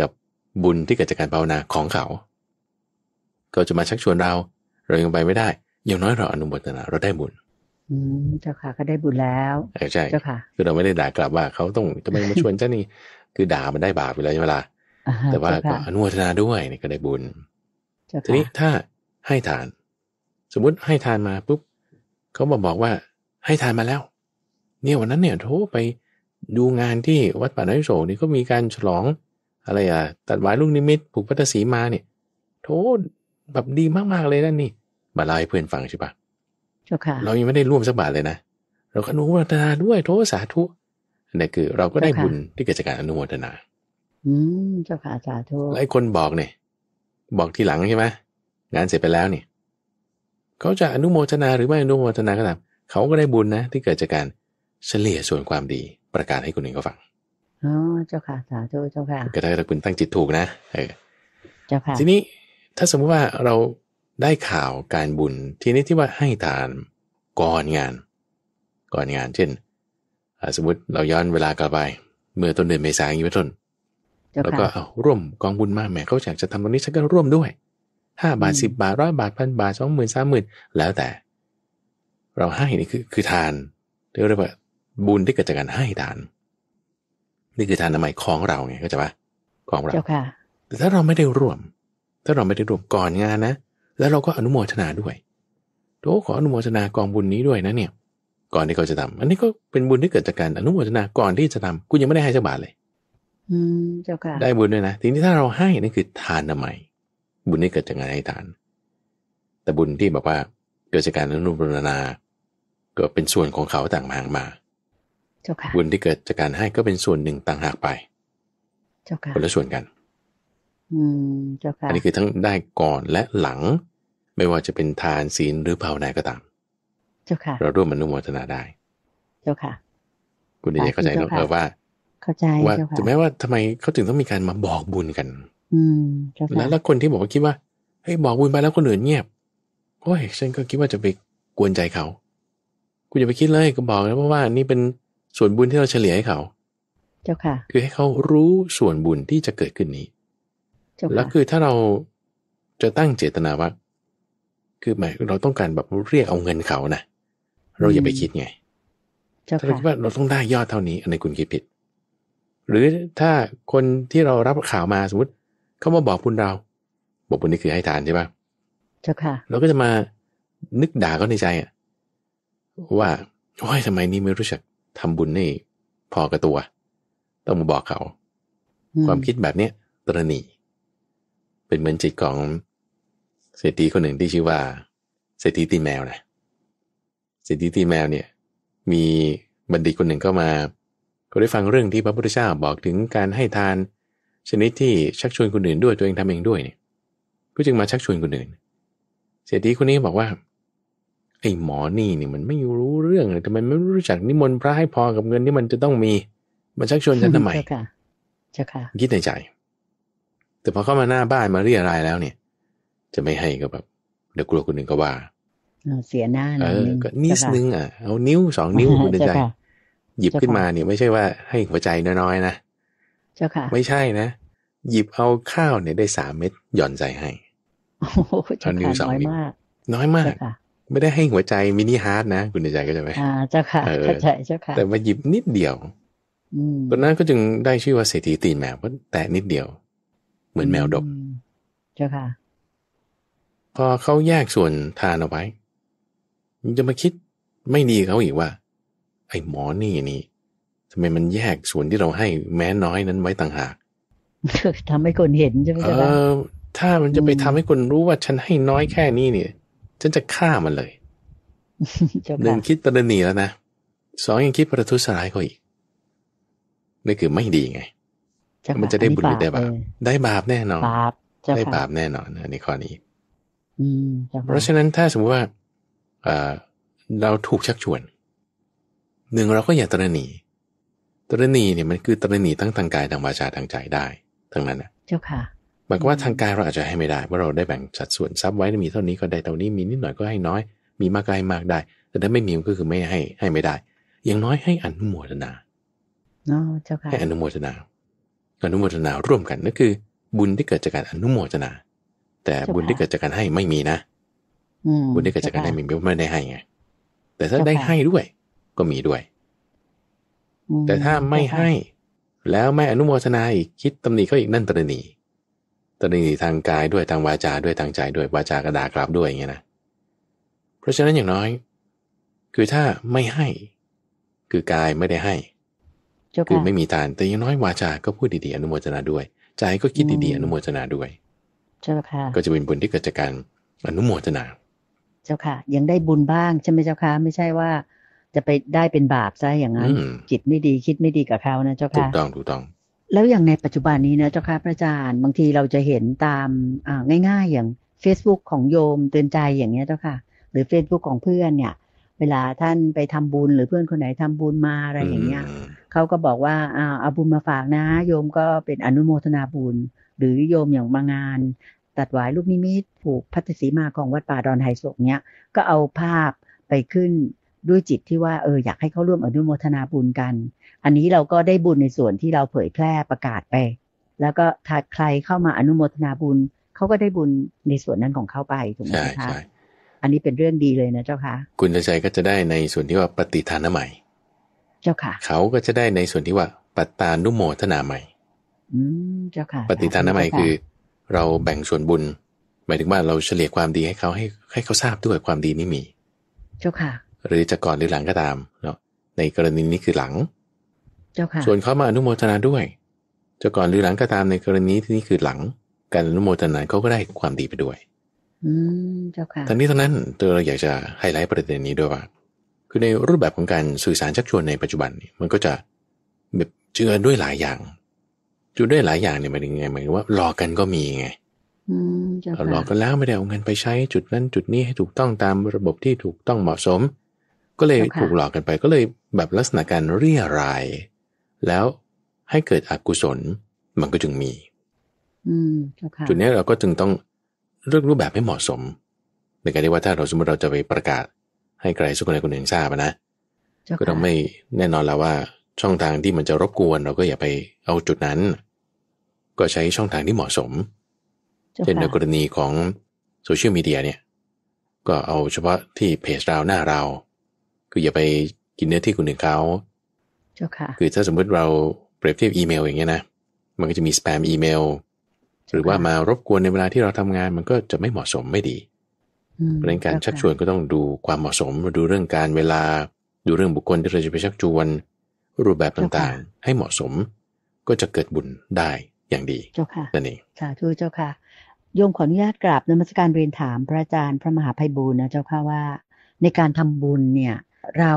B: กับบุญที่เกิดจากการภาวนาของเขาก็จะมาชักชวนเราเรายังไปไม่ได้อย่างน้อยเราอนุโมทนาเราได้บุญ
A: เจ้าค่ะ ก็ได้บุญแล้ว ใช่เจ้าค่ะ
B: คือเราไม่ได้ด่ากลับว่าเขาต้องทำไมมาชวนเจ้านี่ คือด่ามันได้บาปไปแล้วใช่ไหมล่ะแต่ว่าก็อนุโมทนาด้วยนี่ก็ได้บุญ ทีนี้ถ้าให้ทาน สมมุติให้ทานมาปุ๊บเขามาบอกว่าให้ทานมาแล้ว เนี่ยวันนั้นเนี่ยโทรไปดูงานที่วัดป่าน้อยโศกนี่ก็มีการฉลอง อะไรอ่ะตัดวายลูกนิมิตผูกพัตสีมาเนี่ยโทษแบบดีมากๆเลยนั่นนี่มาเล่าให้เพื่อนฟังใช่ปะเรายังไม่ได้ร่วมสักบาทเลยนะเราก็อนุโมทนาด้วยโทสาธุนี่คือเราก็ได้บุญที่เกิดจากการอนุโมทนา
A: อืมเจ้าค่ะสาธุไอ้
B: คนบอกเนี่ยบอกทีหลังใช่ไหมงานเสร็จไปแล้วเนี่ยเขาจะอนุโมทนาหรือไม่อนุโมทนาก็ตามเขาก็ได้บุญนะ ที่เกิดจากการเฉลี่ยส่วนความดีประกาศให้คนอื่นเขาฟัง
A: อ๋อเจ้าค่ะสาธุเจ้าค่ะ
B: ก็ถ้าคุณตั้งจิตถูกนะเออเจ้าค่ะทีนี้ถ้าสมมุติว่าเราได้ข่าวการบุญทีนี้ที่ว่าให้ทานก่อนงาน ก่อนงาน เช่นสมมติเราย้อนเวลากลับไป เมื่อต้นเดือนเมษายนเป็นต้นแล้วก็เอาร่วมกองบุญมากแหมเขาอยากจะทำตรงนี้ฉันก็ร่วมด้วยห้าบาทสิบบาทร้อยบาทพันบาทสองหมื่นสามหมื่นแล้วแต่ เราให้นี่คือคือทาน เรียกว่า บุญที่เกิดจากการให้ทาน นี่คือทานทำไมของเราไงเข้าใจปะของเราแต่ถ้าเราไม่ได้ร่วม ถ้าเราไม่ได้ร่วมก่อนงานนะแล้วเราก็อนุโมทนาด้วย โตขออนุโมทนากองบุญนี้ด้วยนะเนี่ย ก่อนที่เขาจะทำ อันนี้ก็เป็นบุญที่เกิดจากการอนุโมทนา ก่อนที่จะทำกูยังไม่ได้ให้สักบาทเลย ได้บุญด้วยนะทีนี้ถ้าเราให้นั่นคือทานทำไมบุญที่เกิดจากการให้ทาน แต่บุญที่บอกว่า เกิดจากการอนุโมทนา ก็เป็นส่วนของเขาต่างหากมาบุญที่เกิดจากการให้ก็เป็นส่วนหนึ่งต่างหากไปคนละส่วนกัน
C: อืมจ้าค่ะ อันนี้คือทั้
B: งได้ก่อนและหลัง ไม่ว่าจะเป็นทานศีลหรือภาวนาก็ตามเจ้าค่ะ เราร่วมมนุโมทนาได้ เจ้าค่ะ คุณเดชเข้าใจแล้วเออว่า
C: เข้าใจว่าถึงแ
B: ม้ว่าทำไมเขาถึงต้องมีการมาบอกบุญกัน
C: อืมแล้วแล
B: ้วคนที่บอกว่าคิดว่าเฮ้ยบอกบุญไปแล้วคนอื่นเงียบโอ้ยฉันก็คิดว่าจะไปกวนใจเขา คุณอย่าไปคิดเลยก็บอกแล้วว่านี่เป็นส่วนบุญที่เราเฉลี่ยให้เขา เจ้าค่ะคือให้เขารู้ส่วนบุญที่จะเกิดขึ้นนี้แล้วคือถ้าเราจะตั้งเจตนาว่าคือหมายเราต้องการแบบเรียกเอาเงินเขานะเราอย่าไปคิดไงถ้าเราคิดว่าเราต้องได้ยอดเท่านี้อันไหนคุณคิดผิด หรือถ้าคนที่เรารับข่าวมาสมมติเขามาบอกคุณเรา บอกคุณนี่คือให้ทานใช่ปะเจ้าค่ะเราก็จะมานึกด่าเขาในใจอ่ะ ว่าโอ้ยทำไมนี่ไม่รู้จักทำบุญนี่พอกับตัว ต้องมาบอกเขา ความคิดแบบเนี้ยตรณีเป็นเหมือนจิตของเศรษฐีคนหนึ่งที่ชื่อว่าเศรษฐีตีแมวนะเศรษฐีตีแมวเนี่ยมีบัณฑิตคนหนึ่งเข้ามาก็ได้ฟังเรื่องที่พระพุทธเจ้าบอกถึงการให้ทาน ชนิดที่ชักชวนคนอื่นด้วยตัวเองทำเองด้วยเนี่ยก็จึงมาชักชวนคนอื่นเศรษฐีคนนี้บอกว่าไอ้หมอนี่นี่มันไม่รู้เรื่องเลยทำไมไม่รู้จักนิมนต์พระให้พอกับเงินที่มันจะต้องมีมันชักชวนฉันทำไมเจ้
C: าค่ะเจ้าค่ะ
B: คิดในใจแต่พอเข้ามาหน้าบ้านมาเรียอะไรแล้วเนี่ย จะไม่ให้ก็แบบเดี๋ยวกลัวคนหนึ่งก็ว่า
A: เสียหน้าเออก็นิดนึงอ่ะ
B: เอานิ้วสองนิ้วคุณใจหยิบขึ้นมาเนี่ยไม่ใช่ว่าให้หัวใจน้อยๆนะเจ้าค่ะ ไม่ใช่นะหยิบเอาข้าวเนี่ยได้สามเม็ดหย่อนใจให้เอานิ้วสองนิ้น้อยมากไม่ได้ให้หัวใจมินิฮาร์ดนะคุณใจก็จะไหมอ
C: ่าเจ้าค่ะเข้าใจเจ้าค่ะ แต่
B: มาหยิบนิดเดียวตอนนั้นก็จึงได้ชื่อว่าเศรษฐีตีนแมวเพราะแต่นิดเดียวเหมือนแมวดก เจ้าค่ะ พอเขาแยกส่วนทานเอาไว้ จะมาคิดไม่ดีเขาอีกว่า ไอ้หมอนี่นี่ทำไมมันแยกส่วนที่เราให้แม้น้อยนั้นไว้ต่างหาก
A: ทำให้คนเห็นใช่ไหมจ๊ะ
B: ถ้ามันจะไปทำให้คนรู้ว่าฉันให้น้อยแค่นี้เนี่ย ฉันจะฆ่ามันเลยหนึ่งคิดประเนีแล้วนะสองยังคิดประทุษร้ายเขาอีก นี่คือไม่ดีไง
C: มันจะได้บุญได้บาป
B: ได้บาปแน่นอนได้บาปแน่นอนในข้อนี้เพราะฉะนั้นถ้าสมมติว่าเราถูกชักชวนหนึ่งเราก็อย่าตระหนี่ตระหนี่เนี่ยมันคือตระหนี่ทั้งทางกายทางวาจาทางใจได้ ทั้งนั้นอ่ะ เจ้าค่ะหมายว่าทางกายเราอาจจะให้ไม่ได้เพราะเราได้แบ่งสัดส่วนทรัพย์ไว้มีเท่านี้ก็ได้เท่านี้มีนิดหน่อยก็ให้น้อยมีมากก็ให้มากได้ แต่ถ้าไม่มีก็คือไม่ให้ ให้ไม่ได้อย่างน้อยให้อนุโมทนาเจ้าค่ะให้อนุโมทนาอนุโมทนาร่วมกันนั่นคือ บุญที่เกิดจากการอนุโมทนา แต่บุญที่เกิดจากการให้ไม่มีนะบุญที่เกิดจากการให้ไมีไม่ได้ให้ไง แต่ถ้าได้ให้ด้วย ก็มีด้วย แต่ถ้าไม่ให้ แล้วไม่อนุโมทนาอีกคิดตำหนิเขาอีกนั่นตรณี ตรณีทางกายด้วยทางวาจาด้วยทางใจด้วยวาจากระดากราบด้วยอย่างเงี้ยนะ เพราะฉะนั้นอย่างน้อย คือถ้าไม่ให้ คือกายไม่ได้ให้คือไม่มีทานแต่ยังน้อยวาจาก็พูดดีๆ อนุโมทนาด้วย ใจก็คิดดี ๆ อนุโมทนาด้วยเจ้าค่ะก็จะเป็นบุญที่เกิดจากการอนุโมทนา
A: เจ้าค่ะ ยังได้บุญบ้างใช่ไหมเจ้าค่ะไม่ใช่ว่าจะไปได้เป็นบาปซะอย่างนั้นจิตไม่ดีคิดไม่ดีกับเขานะ เจ้าค่ะถูกต้องถูกต้อง แล้วอย่างในปัจจุบันนี้นะเจ้าค่ะพระอาจารย์บางทีเราจะเห็นตามง่ายๆ อย่าง Facebook ของโยมเตือนใจอย่างเงี้ยเจ้าค่ะ หรือ Facebook ของเพื่อนเนี่ยเวลาท่านไปทำบุญหรือเพื่อนคนไหนทำบุญมาอะไรอย่างเงี้ยเขาก็บอกว่าอาเอาบุญมาฝากนะโยมก็เป็นอนุโมทนาบุญหรือโยมอย่างบางงาน ตัดหวายลูกนิมิตผูกพัทสีมาของวัดป่าดอนไฮโศกเนี้ยก็เอาภาพไปขึ้นด้วยจิตที่ว่าเอออยากให้เขาร่วมอนุโมทนาบุญกัน อันนี้เราก็ได้บุญในส่วนที่เราเผยแพร่ประกาศไป แล้วก็ถ้าใครเข้ามาอนุโมทนาบุญเขาก็ได้บุญในส่วนนั้นของเขาไปถูกไหมคะอันนี้เป็นเรื่องดีเลยนะเจ้าค่ะ
B: คุณชัยก็จะได้ในส่วนที่ว่าปฏิทานใหม่เจ้าค่ะเขาก็จะได้ในส่วนที่ว่าปัตตานุโมทนาใหม่
C: อืมเจ้าค่ะปฏิทานาใหม่คือ
B: เราแบ่งส่วนบุญหมายถึงว่าเราเฉลี่ยความดีให้เขาให้ให้เขาทราบด้วยความดีนี้มี เจ้าค่ะ หรือจะก่อนหรือหลังก็ตามเนาะ ในกรณีนี้คือหลัง เจ้าค่ะ ส่วนเขามาอนุโมทนาด้วยจะก่อนหรือหลังก็ตามในกรณีที่นี่คือหลังการอนุโมทนาเขาก็ได้ความดีไปด้วย
C: อืมเจ้าค่ะทั้
B: งนี้ทั้งนั้นตัวเราอยากจะไฮไลท์ประเด็นนี้ด้วยว่าคือในรูปแบบของการสื่อสารชักชวนในปัจจุบันนี่มันก็จะแบบเจือด้วยหลายอย่างจืดด้วยหลายอย่างเนี่ยหมายถึงไง หมายถึงว่าหลอกกันก็มีไงหลอกกันแล้วไม่ได้เอาเงินไปใช้จุดนั้น จุดนี้ให้ถูกต้องตามระบบที่ถูกต้องเหมาะสม ก็เลยถูกหลอกกันไปก็เลยแบบลักษณะการเรียราย แล้วให้เกิดอกุศลมันก็จึงมีจุดนี้เราก็จึงต้องเลือกรูปแบบให้เหมาะสม ในการที่ว่าถ้าเราสมมติเราจะไปประกาศให้ใครสักคนใดคนหนึ่งทราบนะ ก็ต้องไม่แน่นอนแล้วว่า ช่องทางที่มันจะรบกวน เราก็อย่าไปเอาจุดนั้น ก็ใช้ช่องทางที่เหมาะสม เช่นในกรณีของโซเชียลมีเดียเนี่ย ก็เอาเฉพาะที่เพจเราหน้าเรา คืออย่าไปกินเนื้อที่คนอื่นเขาคคือถ้าสมมติเราเปรียบเทียบอีเมลอย่างเงี้ยนะ มันก็จะมีสแปมอีเมล หรือว่ามารบกวนในเวลาที่เราทำงาน มันก็จะไม่เหมาะสมไม่ดีเพราะนั้นการชักชวนก็ต้องดูความเหมาะสม ดูเรื่องการเวลาดูเรื่องบุคคลที่เราจะไปชักชวนรูปแบบต่างๆ ให้เหมาะสมก็จะเกิดบุญได้อย่างดีเจ้าค่ะนั่นเอง
A: สาธุเจ้าค่ะโยมขออนุญาตกราบนมัสการเรียนถามพระอาจารย์ พระมหาภัยบูรณ์นะเจ้าค่ะว่า ในการทำบุญเนี่ยเรา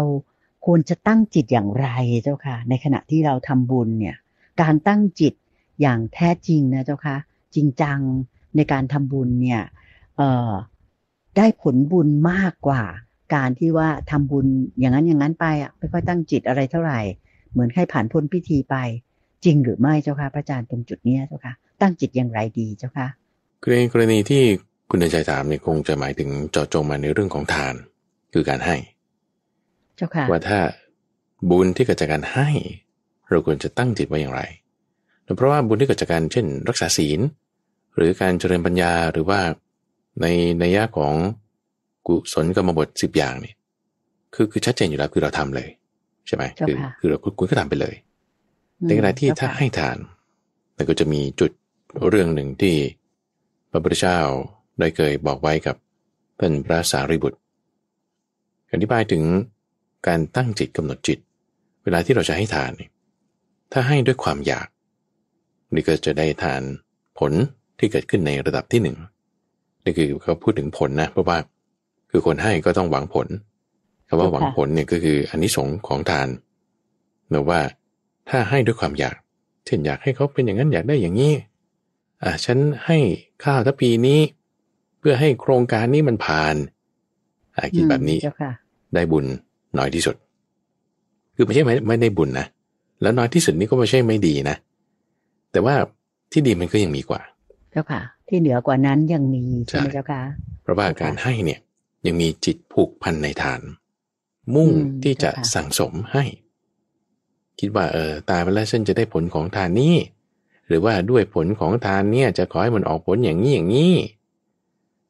A: ควรจะตั้งจิตอย่างไรเจ้าค่ะ ในขณะที่เราทำบุญเนี่ยการตั้งจิตอย่างแท้จริงนะเจ้าค่ะจริงจังในการทำบุญเนี่ยเอ่อได้ผลบุญมากกว่าการที่ว่าทำบุญอย่างนั้นอย่างนั้นไปอ่ะไม่ค่อยตั้งจิตอะไรเท่าไหร่ เหมือนให้ผ่านพ้นพิธีไป จริงหรือไม่เจ้าค่ะพระอาจารย์ตรงจุดนี้เจ้าค่ะตั้งจิตอย่างไรดีเจ้าค่ะ
B: คือในกรณีที่คุณใจถามเนี่ยคงจะหมายถึงเจาะจงมาในเรื่องของทาน คือการให้เจ้าค่ะว่าถ้าบุญที่เกิดจากการให้ เราควรจะตั้งจิตไว้อย่างไร เพราะว่าบุญที่เกิดจากการเช่น รักษาศีล หรือการเจริญปัญญาหรือว่าในในยะของกุศลกรรมบทสิบอย่างนี่คือ คือชัดเจน อยู่แล้ว คือเราทำเลยใช่ไหมคือคือเราคุณก็ทำไปเลยในขณะที่ถ้าให้ทานมันก็จะมีจุดเรื่องหนึ่งที่พระพุทธเจ้าได้เคยบอกไว้กับเป็นพระสารีบุตร อธิบายถึงการตั้งจิตกำหนดจิต เวลาที่เราจะให้ทาน ถ้าให้ด้วยความอยากนี่ก็จะได้ทานผลที่เกิดขึ้นในระดับที่หนึ่งนี่คือเขาพูดถึงผลนะเพราะว่า คือคนให้ก็ต้องหวังผลคำว่าหวังผลเนี่ยก็คืออันนี้สงของทานหรือว่าถ้าให้ด้วยความอยาก เช่นอยากให้เขาเป็นอย่างนั้นอยากได้อย่างนี้อ่ะฉันให้ข้าวทัพปีนี้ เพื่อให้โครงการนี้มันผ่านอ่าคิดแบบนี้ได้บุญน้อยที่สุด คือไม่ใช่ไม่ไม่ได้บุญนะ แล้วน้อยที่สุดนี่ก็ไม่ใช่ไม่ดีนะ แต่ว่าที่ดีมันก็ยังมีกว่า
A: เจ้าค่ะที่เหนือกว่านั้นยังมีใช่ไหมเจ้าคะ
B: เพราะว่าการให้เนี่ยยังมีจิตผูกพันในฐาน มุ่งที่จะสั่งสมให้ คิดว่าเออตายไปแล้วฉันจะได้ผลของทานนี้หรือว่าด้วยผลของทานเนี่ยจะขอให้มันออกผลอย่างนี้อย่างนี้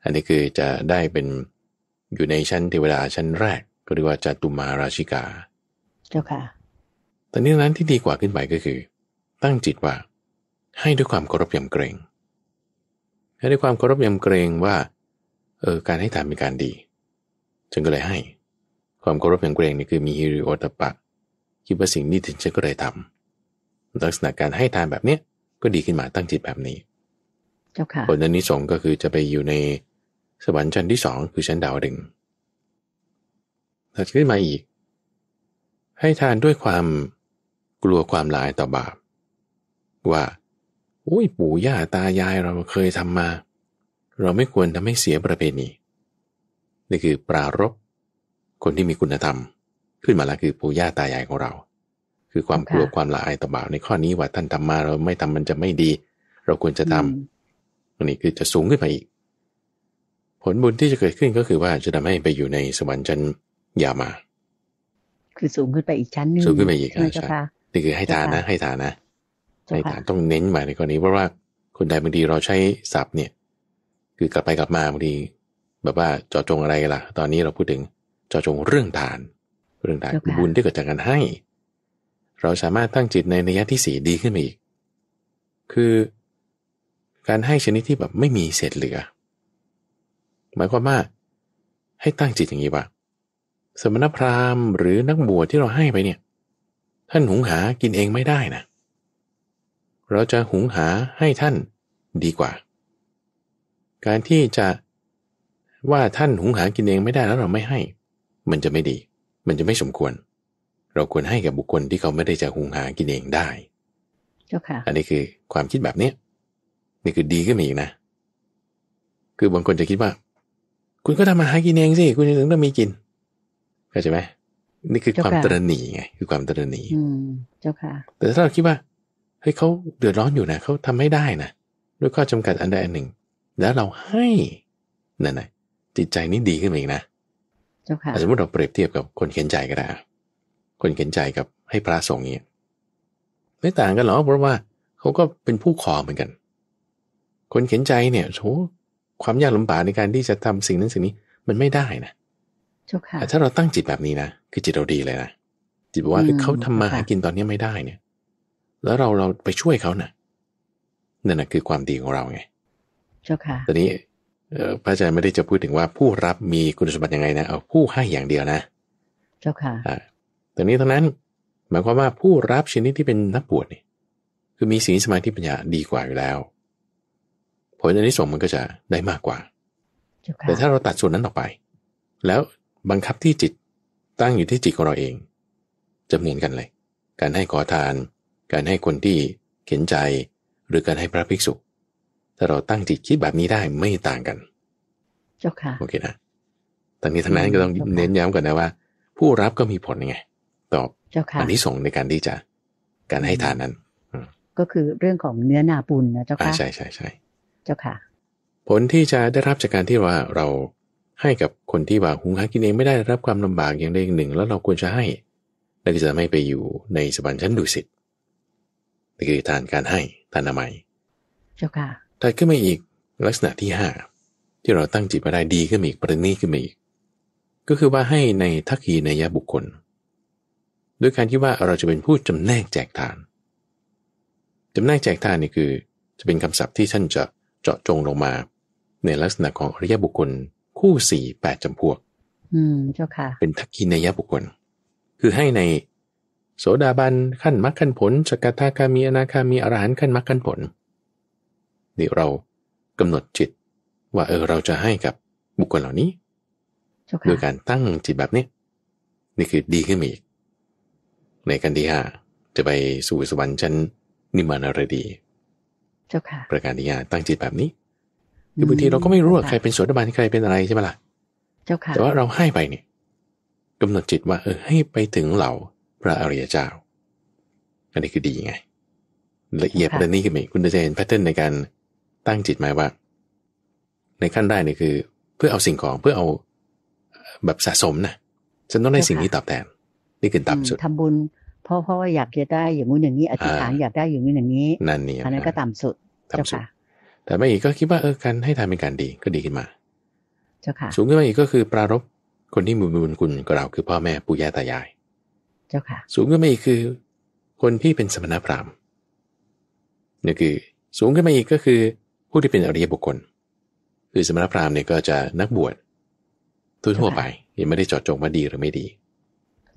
B: อันนี้คือจะได้เป็นอยู่ในชั้นเทวดาชั้นแรก ก็เรียกว่าจตุมาราชิกาเจ้าค่ะแต่นี้นั้นที่ดีกว่าขึ้นไปก็คือ ตั้งจิตว่าให้ด้วยความเคารพยำเกรงให้ด้ความเคารพยำเกรงว่าเออการให้ทานเป็นการดี จึงก็เลยให้ ความเคารพยำเกรงนี่คือมีฮิริโอตปะคิดว่าสิ่งนี้ถึงจะก็เลยทำลักษณะการให้ทานแบบเนี้ยก็ดีขึ้นมาตั้งจิตแบบนี้ผลอนนสงก็คือจะไปอยู่ในสวรรค์ชั้นที่สองคือชั้นดาวดึงถัดขึ้นมาอีก ให้ทานด้วยความกลัวความลายต่อบาปว่าอุ้ยปู่ย่าตายายเราเคยทำมา เราไม่ควรทำให้เสียประเพณีนี่คือปรารบคนที่มีคุณธรรม ขึ้นมาแล้วคือปู่ย่าตายายของเรา คือความกลัวความละอายต่อบาปในข้อนี้ว่าท่านทำมาเราไม่ทำมันจะไม่ดี เราควรจะทำอันนี้คือจะสูงขึ้นไปอีก ผลบุญที่จะเกิดขึ้นก็คือว่าจะทำให้ไปอยู่ในสวรรค์ชั้นยามา
A: คือสูงขึ้นไปอีกชั้นนึงสูงขึ้นไปอีกใช่ไหม
B: นี่คือให้ทานนะให้ทานนะในฐานต้องเน้นมาในกรณีเพราะว่าคนไทยบางทีเราใช้ศัพท์เนี่ยคือกลับไปกลับมาบางทีแบบว่าเจาะจงอะไรล่ะ ตอนนี้เราพูดถึงเจาะจงเรื่องทาน เรื่องทานบุญที่เกิดจากการให้ เราสามารถตั้งจิตในนัยที่สี่ดีขึ้นมาอีก คือการให้ชนิดที่แบบไม่มีเศษเหลือ หมายความว่าให้ตั้งจิตอย่างนี้ว่า สมณพราหมณ์หรือนักบวชที่เราให้ไปเนี่ยท่านหุงหากินเองไม่ได้นะเราจะหุงหาให้ท่านดีกว่า การที่จะว่าท่านหุงหากินเองไม่ได้แล้วเราไม่ให้ มันจะไม่ดี มันจะไม่สมควร เราควรให้กับบุคคลที่เขาไม่ได้จะหุงหากินเองได้อันนี้คือความคิดแบบนี้นี่คือดีขึ้นมาอีกนะคือบางคนจะคิดว่า คุณก็ทำมาหากินเองสิคุณถึงต้องมีกินเข้าใจไหมนี่คือความตรหนีไงคือความตรนีเจ้าค่ะ แต่ถ้าเราคิดว่าเฮ้ยเขาเดือดร้อนอยู่นะเขาทำไม่ได้นะ ด้วยข้อจำกัดอันใดอันหนึ่ง แล้วเราให้นั่นนะจิตใจนี้ดีขึ้นอีกนะสมมติเราเปรียบเทียบกับคนเขียนใจก็ได้คนเขียนใจกับให้พระส่งเนี่ยไม่ต่างกันหรอกเพราะว่าเขาก็เป็นผู้ขอเหมือนกัน คนเขียนใจเนี่ยโถความยากลำบากในการที่จะทำสิ่งนั้นสิ่งนี้มันไม่ได้นะถ้าเราตั้งจิตแบบนี้นะคือจิตเราดีเลยนะจิตบอกว่าเขาทำมาหากินตอนนี้ไม่ได้เนี่ยแล้วเราเราไปช่วยเขานะ่ะ นั่นนะคือความดีของเราไงเจ้าค่ะ ตอนนี้พระอาจารย์ไม่ได้จะพูดถึงว่าผู้รับมีคุณสมบัติยังไงนะเอาผู้ให้อย่างเดียวนะ เจ้าค่ะตอนนี้ท่านั้นหมายความว่าผู้รับชนิดที่เป็นนักบวชนี่คือมีศีลสมาธิปัญญาดีกว่าอยู่แล้วผลอันนี้ส่งมันก็จะได้มากกว่าแต่ถ้าเราตัดส่วนนั้นออกไป แล้วบังคับที่จิตตั้งอยู่ที่จิตของเราเอง จะเหมือนกันเลย การให้ขอทานการให้คนที่เข็นใจ หรือการให้พระภิกษุ ถ้าเราตั้งจิตคิดแบบนี้ได้ไม่ต่างกัน เจ้าค่ะโอเคนะตอนนี้ทั้งนั้นก็ต้องเน้นย้ำก่อนนะว่า ผู้รับก็มีผลยังไง ตอบอันที่ส่งในการที่จะการให้ทานนั้น
A: ก็คือเรื่องของเนื้อนาบุญนะเจ้าค่ะใช่ใช่ใช่เจ้าค่ะ
B: ผลที่จะได้รับจากการที่ว่าเราให้กับคนที่ว่าหุงหากินเองไม่ได้รับความลำบากอย่างใดอย่างหนึ่ง แล้วเราควรจะให้นร่จะไม่ไปอยู่ในสวรรค์ชั้นดุสิตนี่คือทานการให้ทานอมัยเจ้าค่ะถ้าขึ้นมาอีกลักษณะที่ห้าที่เราตั้งจิตมาได้ดีขึ้นมอีก ประณีขึ้นมอีก ก็คือว่าให้ในทักขีนยะบุคคล ด้วยการที่ว่าเราจะเป็นผู้จำแนกแจกทานจำแนกแจกทานนี่คือ จะเป็นคำศัพท์ที่ท่านจะเจาะจงลงมา ในลักษณะของอริยบุคคลคู่สี่แปดจำพวก
C: อืมเจ้าค่ะ
B: เป็นทักขีนยะบุคคล คือให้ในโสดาบันขั้นมรรคขั้นผลสกทาคามีอนาคามีอรหันต์ขั้นมรรคขั้นผล นี่เรากำหนดจิต ว่าเออเราจะให้กับบุคคลเหล่านี้โดยการตั้งจิตแบบนี้ นี่คือดีขึ้นมาอีก ในกันที่ห้าจะไปสู่สวรรค์ชั้น นิมานารดีจ้าค่ะประการที่ห้าตั้งจิตแบบนี้
C: คือบางทีเราก็ไม่รู้ว่าใ
B: ครเป็นโสดาบันใครเป็นอะไรใช่ไหมล่ะเจ้าค่ะแต่ว่าเราให้ไปเนี่ยกำหนดจิตว่าเออให้ไปถึงเหล่าพระอริยเจ้า อันนี้คือดีไง ละเอียดประเด็นนี้คือไหคุณจะเห็นแพทเทิร์นในการตั้งจิตหมายว่า ในขั้นแรกนี่คือ เพื่อเอาสิ่งของเพื่อเอาแบบสะสมนะฉันต้องได้สิ่งนี้ตอบแทน นี่คือต่ำสุด
A: ทำบุญเพราะเพราะว่าอยากจะได้อย่างนู้นอย่างนี้อธิษฐานอยากได้อย่างนู้นอย่างนี้นั่นนี่อันนั้นก็ต่ำสุดต่ำสุด
B: แต่ไม่อีกก็คิดว่าเออการให้ทานเป็นการดี ก็ดีขึ้นมาเจ้าค่ะสูงขึ้นมาอีกก็คือปรารบคนที่มีบุญคุณกับเราคือพ่อแม่ปู่ย่าตายายจ้าค่ะสูงขึ้นมาอีกคือคนที่เป็นสมณพราหมณ์นี่คือสูงขึ้นมาอีกก็คือผู้ที่เป็นอริยบุคคล คือสมณพราหมณ์เนี่ยก็จะนักบวชทั่วไปยังไม่ได้จอดจงว่าดีหรือไม่ดี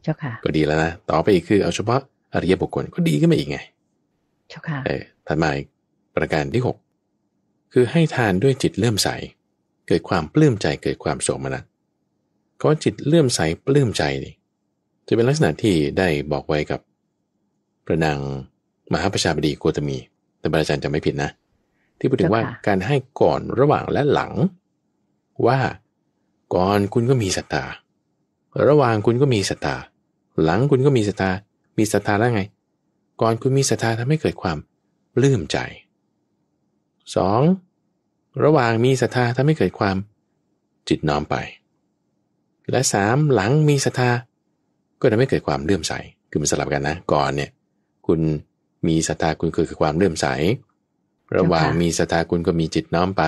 B: เจ้าค่ะก็ดีแล้วนะต่อไปอีกคือเอาเฉพาะอริยบุคคลก็ดีขึ้นมาอีกไงเจ้าค่ะเออถัดมาประการที่ 6 คือให้ทานด้วยจิตเลื่อมใส เกิดความปลื้มใจเกิดความโสมนัสก็จิตเลื่อมใสปลื้มใจนี่จะเป็นลักษณะที่ได้บอกไว้กับพระนางมหาประชาบดีโกตมี แต่บาอาจารย์จะไม่ผิดนะ ที่พูดถึงว่าการให้ก่อนระหว่างและหลัง ว่า ก่อนคุณก็มีศรัทธา ระหว่างคุณก็มีศรัทธา หลังคุณก็มีศรัทธา มีศรัทธาแล้วไง ก่อนคุณมีศรัทธาทำให้เกิดความปลื้มใจสองระหว่างมีศรัทธาทำให้เกิดความ จิตน้อมไป และสามหลังมีศรัทธาก็จะไม่เกิดความเลื่อมใส คือมันสลับกันนะ ก่อนเนี่ย คุณมีศรัทธาคุณกิดความเลื่อมใส ระหว่างมีศรัทธาคุณก็มีจิตน้อมไป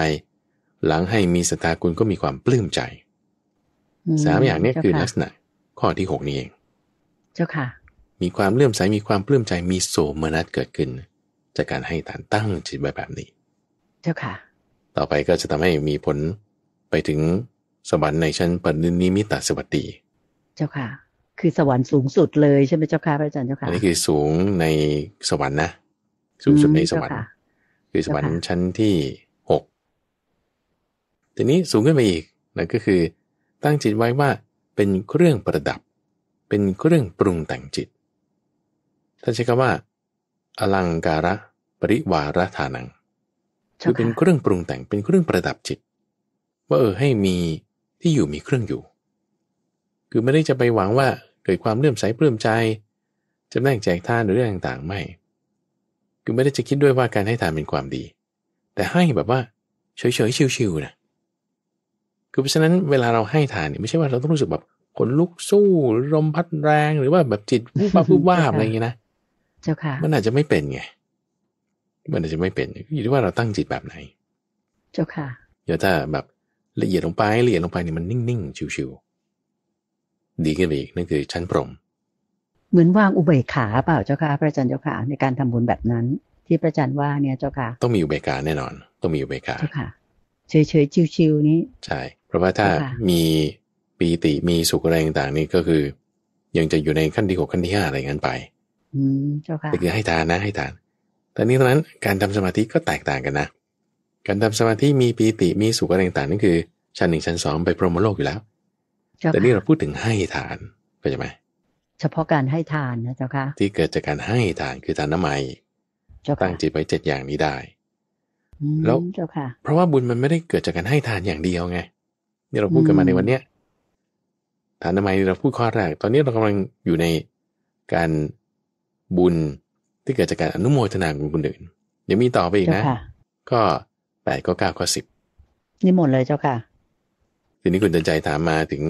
B: หลังให้มีศรัทธาคุณก็มีความปลื้มใจ
C: สามอย่างนี้คือลักษ
B: ณะข้อที่หกนี่เอง เจ้าค่ะ มีความเลื่อมใสมีความปลื้มใจมีโสมนัสเกิดขึ้นจากการให้ฐานตั้งจิตไว้แบบนี้ เจ้าค่ะ ต่อไปก็จะทำให้มีผลไปถึงสวรรค์ในชั้นปณิมิตาสวัสดี
A: เจ้าค่ะคือสวรรค์สูงสุดเลยใช่ไหมเจ้าค่ะพระอาจารย์เจ้าค่ะอันนี้
B: คือสูงในสวรรค์นะ
A: สูงสุดในสวรรค์
B: คือสวรรค์ชั้นที่หกทีนี้สูงขึ้นไปอีกนั่นก็คือตั้งจิตไว้ว่าเป็นเครื่องประดับ เป็นเครื่องปรุงแต่งจิตท่านใช้คำว่า อลังการะปริวารธานังคือเป็นเครื่องปรุงแต่งเป็นเครื่องประดับจิต ว่าเออให้มีที่อยู่มีเครื่องอยู่คือไม่ได้จะไปหวังว่าเกิดความเลื่อมใสปลื้มใจ จะแ่งแจกทานหรือเรื่องต่างๆไม่คือไม่ได้จะคิดด้วยว่าการให้ทานเป็นความดี แต่ให้แบบว่าเฉยๆชิวๆนะคือเพราะฉะนั้นเวลาเราให้ทานเนี่ยไม่ใช่ว่าเราต้องรู้สึกแบบขนลุกสู้ลมพัดแรง หรือว่าแบบจิตวูบวาบวูบวาบอะไรอย่างนี้นะเจ้าค่ะมันอาจจะไม่เป็นไง มันอาจจะไม่เป็น อยู่ที่ว่าเราตั้งจิตแบบไหน
C: เจ้า
A: ค่ะ
B: เดี๋ยวถ้าแบบละเอียดลงไปละเอียดลงไปเนี่ยมันนิ่งๆชิวๆดีขึ้นไปอีกนั่นคือชั้นพรหม
A: เหมือนวางอุเบกขาเปล่าเจ้าค่ะพระอาจารย์เจ้าค่ะในการทำบุญแบบนั้นที่พระอาจารย์ว่าเนี่ยเจ้าค่ะ
B: ต้องมีอุเบกขาแน่นอน ต้องมีอุเบกขาเจ้าค่ะ
A: เฉยๆชิวๆนี้ ใช
B: ่ เพราะว่าถ้ามีปีติมีสุขอะไรต่างๆนี่ก็คือ ยังจะอยู่ในขั้นที่หกขั้นที่ห้าอะไรงั้นไป
A: อืมเจ้าค่ะแต่คือให
B: ้ทานนะให้ทานแต่นี้ตอนนั้นการทำสมาธิก็แตกต่างกันนะการทำสมาธิมีปีติมีสุขอะไรต่างๆนั่นคือชั้นหนึ่งชั้นสองไปพรหมโลกอยู่แล้วแต่นี่เราพูดถึงให้ทานเข้าใจไหม
A: เฉพาะการให้ทานนะเจ้าค่ะ
B: ที่เกิดจากการให้ทานคือทานน้ำม่ตั้งจิตไว้เจ็ดอย่างนี้ได้แล้วเพราะว่าบุญมันไม่ได้เกิดจากการให้ทานอย่างเดียวไงนี่เราพูดกันมาในวันเนี้ยทานน้ำม่เราพูดข้อแรก ตอนนี้เรากำลังอยู่ในการบุญที่เกิดจากการอนุโมทนาบุญคนอื่นเดี๋ยวมีต่อไปอีกนะก็แปดก็เก้าก็สิบ
A: นี่หมดเลยเจ้าค่ะ
B: ทีนี้คุณตันใจถามมาถึง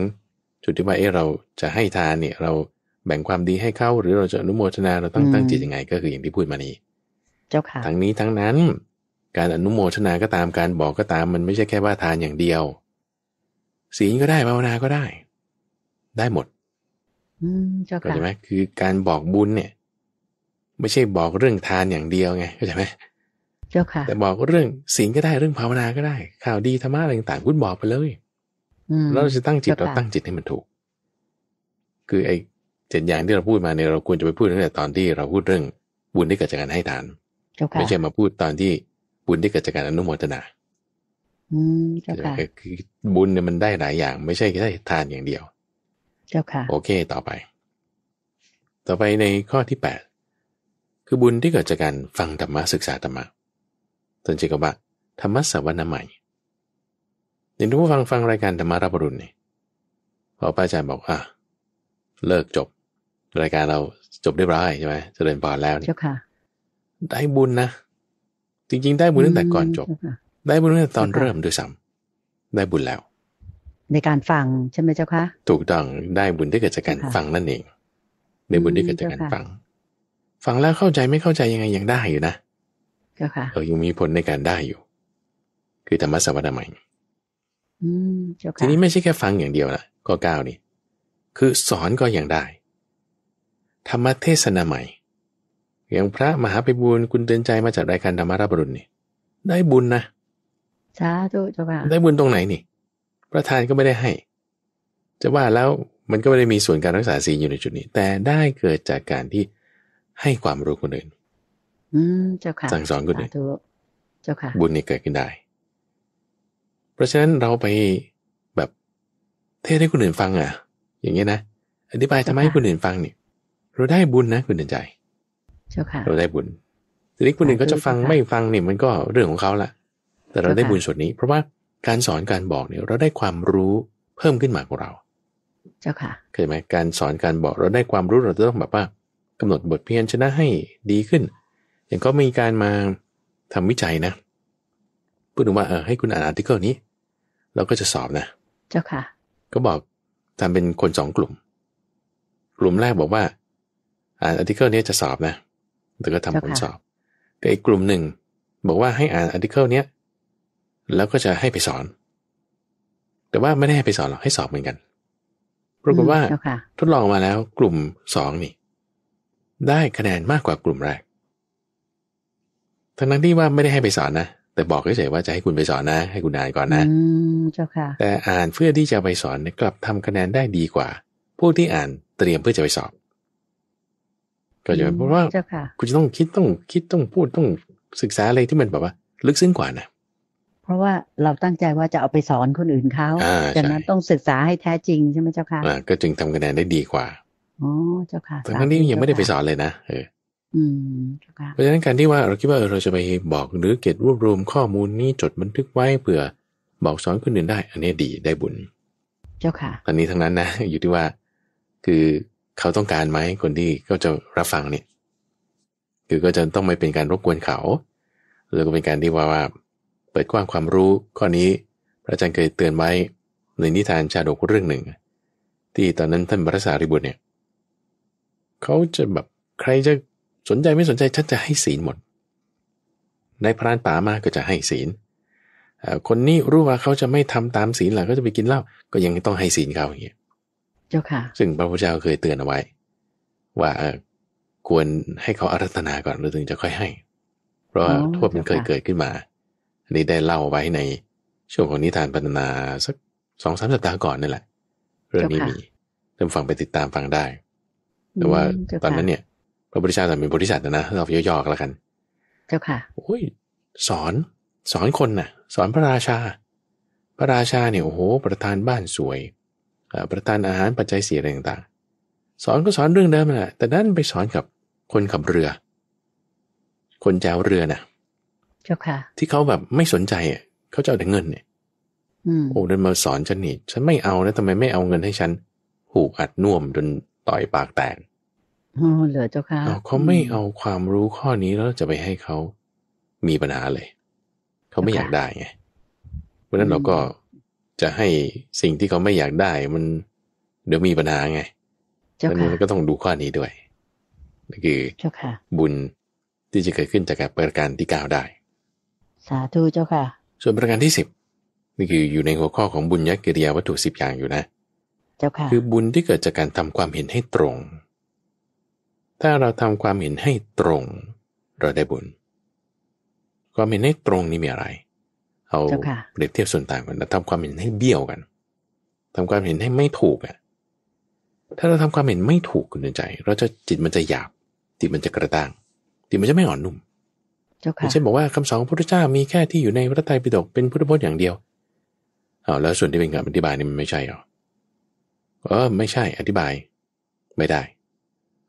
B: จุดที่ว่าเออเราจะให้ทานเนี่ย เราแบ่งความดีให้เข้าหรือเราจะอนุโมทนา เราตั้งตั้งจิตยังไง ก็คืออย่างที่พูดมานี้เจ้าค่ะ ทั้งนี้ทั้งนั้น การอนุโมทนาก็ตาม การบอกก็ตาม มันไม่ใช่แค่ว่าทานอย่างเดียวศีลก็ได้ภาวนาก็ได้ ได้หมดเข้าใจไหมคือการบอกบุญเนี่ย ไม่ใช่บอกเรื่องทานอย่างเดียวไงเข้าใจไหมเจ้าค่ะ แต่บอกเรื่องศีลก็ได้เรื่องภาวนาก็ได้ ข่าวดีธรรมะอะไรต่างๆคุณบอกไปเลย
C: เราจะตั้งจิตเราตั้ง
B: จิตให้มันถูก คือไอ้เจ็ดอย่างที่เราพูดมาเนี่ยเราควรจะไปพูดตั้งแต่ตอนที่เราพูดเรื่อง บุญที่เกิดจากการให้ทานไม่ใช่มาพูดตอนที่ บุญที่เกิดจากการอนุโมทนาคือบุญเนี่ยมันได้หลายอย่าง ไม่ใช่แค่ทานอย่างเดียว เจ้าค่ะโอเค ต่อไป ต่อไปในข้อที่แปดคือบุญที่เกิดจากการฟังธรรมะศึกษาธรรมะตนเจกว่าธรรมะสวรรค์ใหม่เดี๋ยวทุกผู้ฟังฟังรายการธรรมารับรุณนี่พอป้าอาจารย์บอกอ่ะเลิกจบ รายการเราจบเรียบร้อยใช่ไหมเจริญพรแล้วเนี่ยได้บุญนะจริงๆ ได้บุญตั้งแต่ก่อนจบได้บุญตั้งแต่ตอนเริ่มด้วยซ้ำได้บุญแล้ว
A: ในการฟังใช่ไหมเจ้าคะ
B: ถูกต้องได้บุญที่เกิดจากการฟังนั่นเองได้บุญที่เกิดจากการฟัง ฟังแล้วเข้าใจไม่เข้าใจยังไงยังได้อยู่นะเออยังมีผลในการได้อยู่ คือธรรมะสวัสดิ์ใหม่ทีนี้ไม่ใช่แค่ฟังอย่างเดียวนะก็เก้านี่ คือสอนก็ยังได้ ธรรมเทศนาใหม่อย่างพระมหาไปบุญคุณเตือนใจมาจากรายการธรรมาราบรุณนี่ได้บุญนะ
C: สาธุเจ้าค่ะ
B: ได้บุญตรงไหนนี่ประธานก็ไม่ได้ให้ จะว่าแล้วมันก็ไม่ได้มีส่วนการรักษาศีลอยู่ในจุดนี้ แต่ได้เกิดจากการที่ให้ความรู้คนอื่น
C: อืมเจ้าค่ะสั่งสอนคนอื่นเจ้าค่ะบ
B: ุญนี่เกิดขึ้นได้เพราะฉะนั้นเราไปแบบเทศให้คนอื่นฟังอ่ะ อย่างเงี้ยนะอธิบายทำให้คนอื่นฟังเนี่ยเราได้บุญนะ คุณเดินใจเราได้บุญทีนี้คนอื่นก็จะฟังไม่ฟังเนี่ยมันก็เรื่องของเขาละแต่เราได้บุญส่วนนี้ เพราะว่าการสอนการบอกเนี่ยเราได้ความรู้เพิ่มขึ้นมาของเรา เจ้าค่ะเคยไหมการสอนการบอกเราได้ความรู้เราจะต้องแบบว่ากำหนดบทเพียนชนะให้ดีขึ้นอย่างก็มีการมาทำวิจัยนะพูดถึงว่าเออให้คุณอ่านอาร์ติเคิลนี้เราก็จะสอบนะ เจ้าค่ะ ก็บอกทำเป็นคนสองกลุ่มกลุ่มแรกบอกว่าอ่านอาร์ติเคิลนี้จะสอบนะแต่ก็ทำผลสอบ แต่อีกกลุ่มหนึ่งบอกว่าให้อ่านอาร์ติเคิลนี้แล้วก็จะให้ไปสอน แต่ว่าไม่ได้ให้ไปสอนหรอกให้สอบเหมือนกันปรากฏว่าทดลองมาแล้วกลุ่มสองนี่ได้คะแนนมากกว่ากลุ่มแรก ทั้งนั้นที่ว่าไม่ได้ให้ไปสอนนะแต่บอกเฉยๆว่าจะให้คุณไปสอนนะ ให้คุณอ่านก่อน
C: นะเจ้าค่ะ
B: แต่อ่านเพื่อที่จะไปสอนกลับทำคะแนนได้ดีกว่าผู้ที่อ่านเตรียมเพื่อจะไปสอบก็จะเพราะว่าคุณจะต้องคิดต้อง คิดต้องพูดต้องศึกษาอะไรที่มันแบบว่า ลึกซึ้งกว่านะ
A: เพราะว่าเราตั้งใจว่าจะเอาไปสอนคนอื่นเขาดังนั้นต้องศึกษาให้แท้จริงใช่ไหมเจ้าค่ะ
B: ก็จึงทำคะแนนได้ดีกว่า
A: อ๋อเจ้าค่ะทั้งนี้ยังไม่ได้ไ
B: ปสอนเลยนะ เออเพราะฉะนั้นการที่ว่าเราคิดว่าเราจะไปบอกหรือเก็บรวบรวมข้อมูลนี้จดบันทึกไว้เผื่อบอกสอนคนอื่นได้ อันนี้ดีได้บุญเจ้าค่ะตอนนี้ทั้งนั้นนะอยู่ที่ว่าคือเขาต้องการไหมคนที่ก็จะรับฟังเนี่ยคือก็จะต้องไม่เป็นการรบกวนเขาแล้วก็เป็นการที่ว่าว่าเปิดกว้างความรู้ข้อนี้พระอาจารย์เคยเตือนไว้ในนิทานชาดกเรื่องหนึ่งที่ตอนนั้นท่านพระสารีบุตรเนี่ย เขาจะแบบใครจะสนใจ ไม่สนใจฉันจะให้ศีลหมด ในพรานป่ามากก็จะให้ศีล คนนี้รู้ว่าเขาจะไม่ทำตามศีลหล่ะก็จะไปกินเหล้าก็ยังต้องให้ศีลเขาอย่างเงี้ยเจ้าค่ะซึ่ง พระพุทธเจ้าเคยเตือนเอาไว้ ว่าควรให้เขาอารัธนาก่อนแล้วถึงจะค่อยให้ เพราะว่าโทมันเคยเกิดขึ้นมาอันนี้ได้เล่าไว้ในช่วงของนิทานพัฒนาสักสองสามสัปดาห์ก่อนนี่แหละเรื่องนี้มีเริ่มฟังไปติดตามฟังได้
C: แต่ว่าตอนนั้น
B: เนี่ยพระพุทธเจ้าสอนเป็นบริษัทนะเราย่อๆกันลวกัน
C: เจ้าค่ะ โอ้ย
B: สอน สอนคนนะ่ะ สอนพระราชา พระราชาเนี่ยโอ้โห ประธานบ้านสวยประธานอาหารปัจจัยเสียอะไรต่างๆสอนก็สอนเรื่องเดิมแหละแต่นั้นไปสอนกับคนขับเรือ คนแจวเรือนะ่ะ เจ้าค่ะ ที่เขาแบบไม่สนใจอ่ะเขาจะเอาแต่เงิน เนี่ยโอ้เดินมาสอนฉันนี่ฉันไม่เอานะทำไมไม่เอาเงินให้ฉัน หูกอัดน่วมจนต่อยปากแตก
C: อ๋อเหลือเจ้าค่ะเขาไม่
B: เอาความรู้ข้อนี้แล้วจะไปให้เขามีปัญหาเลย เขาไม่อยากได้ไง เพราะนั้นเราก็จะให้สิ่งที่เขาไม่อยากได้ มันเดี๋ยวมีปัญหาไงดัะนั้นก็ต้องดูข้อนี้ด้วยนั่นคือบุญที่จะเกิดขึ้นจากการประการที่เก้าได้
A: สาธุเจ้าค่ะ
B: ส่วนประการที่สิบนี่คืออยู่ในหัวข้อของบุญยักกิริยาวัตถุสิบอย่างอยู่นะเจ้าค่ะคือบุญที่เกิดจากการทำความเห็นให้ตรงถ้าเราทำความเห็นให้ตรงเราได้บุญ ความเห็นให้ตรงนี่มีอะไร เอาเปรียบเทียบส่วนต่างกันล้าทำความเห็นให้เบี้ยวกันทำความเห็นให้ไม่ถูกอ่ะถ้าเราทำความเห็นไม่ถูกคุณใจ เราจะจิตมันจะหยาบจิตมันจะกระด้างจิตมันจะไม่อ่อนนุ่มเช่นบอกว่าคำสอนพระพุทธเจ้ามีแค่ที่อยู่ในพระไตรปิฎกเป็นพุทธพจน์อย่างเดียวอาแล้วส่วนที่เป็นคำอธิบายนี่มันไม่ใช่หรอเออไม่ใช่อธิบายไม่ได้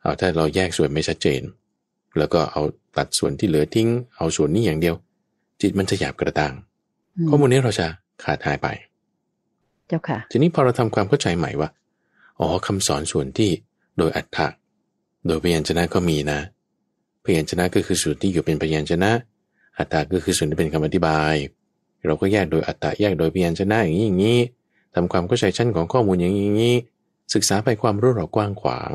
B: เอาถ้าเราแยกส่วนไม่ชัดเจน แล้วก็เอาตัดส่วนที่เหลือทิ้ง เอาส่วนนี้อย่างเดียว จิตมันจะหยาบกระด้าง ข้อมูลนี้เราจะขาดหายไป เจ้าค่ะ ทีนี้พอเราทำความเข้าใจใหม่ว่าอ๋อคำสอนส่วนที่โดยอัฏฐะโดยพยัญชนะก็มีนะพยัญชนะก็คือส่วนที่อยู่เป็นพยัญชนะ อัตตะก็คือส่วนที่เป็นคำอธิบาย เราก็แยกโดยอัตตะแยกโดยพยัญชนะอย่างนี้อย่างนี้ทำความเข้าใจชั้นของข้อมูลอย่างนี้ศึกษาไปความรู้เรากว้างขวาง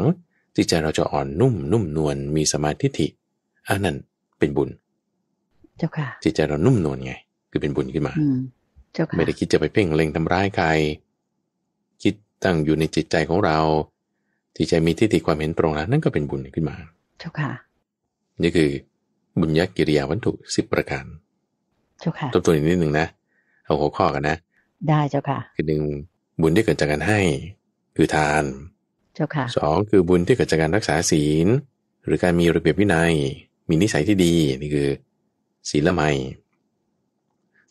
B: จิตใจเราจะอ่อนนุ่มนุ่มนวลมีสมาธิิอันนั้นเป็นบุญ เจ้าค่ะจิตใจเรานุ่มนวลไงคือเป็นบุญขึ้นมาเจ้าค่ะไม่ได้คิดจะไปเพ่งเล็งทำร้ายใคร คิดตั้งอยู่ในจิตใจของเราจิตใจมีทิฏฐิความเห็นตรงแล้วนั่นก็เป็นบุญขึ้นมา เจ้าค่ะนี่คือบุญยักกิริยาวัตถุสิบประการเจ้าค่ะทบัวนอีกนิดหนึ่งนะเอาหัวข้อกันนะได้เจ้าค่ะคือหนึ่งบุญที่เกิดจากการให้ คือทานจ้าค่ะสองคือบุญที่เกิดจากการรักษาศีล หรือการมีระเบียบวินัย มีนิสัยที่ดีนี่คือศีลละไม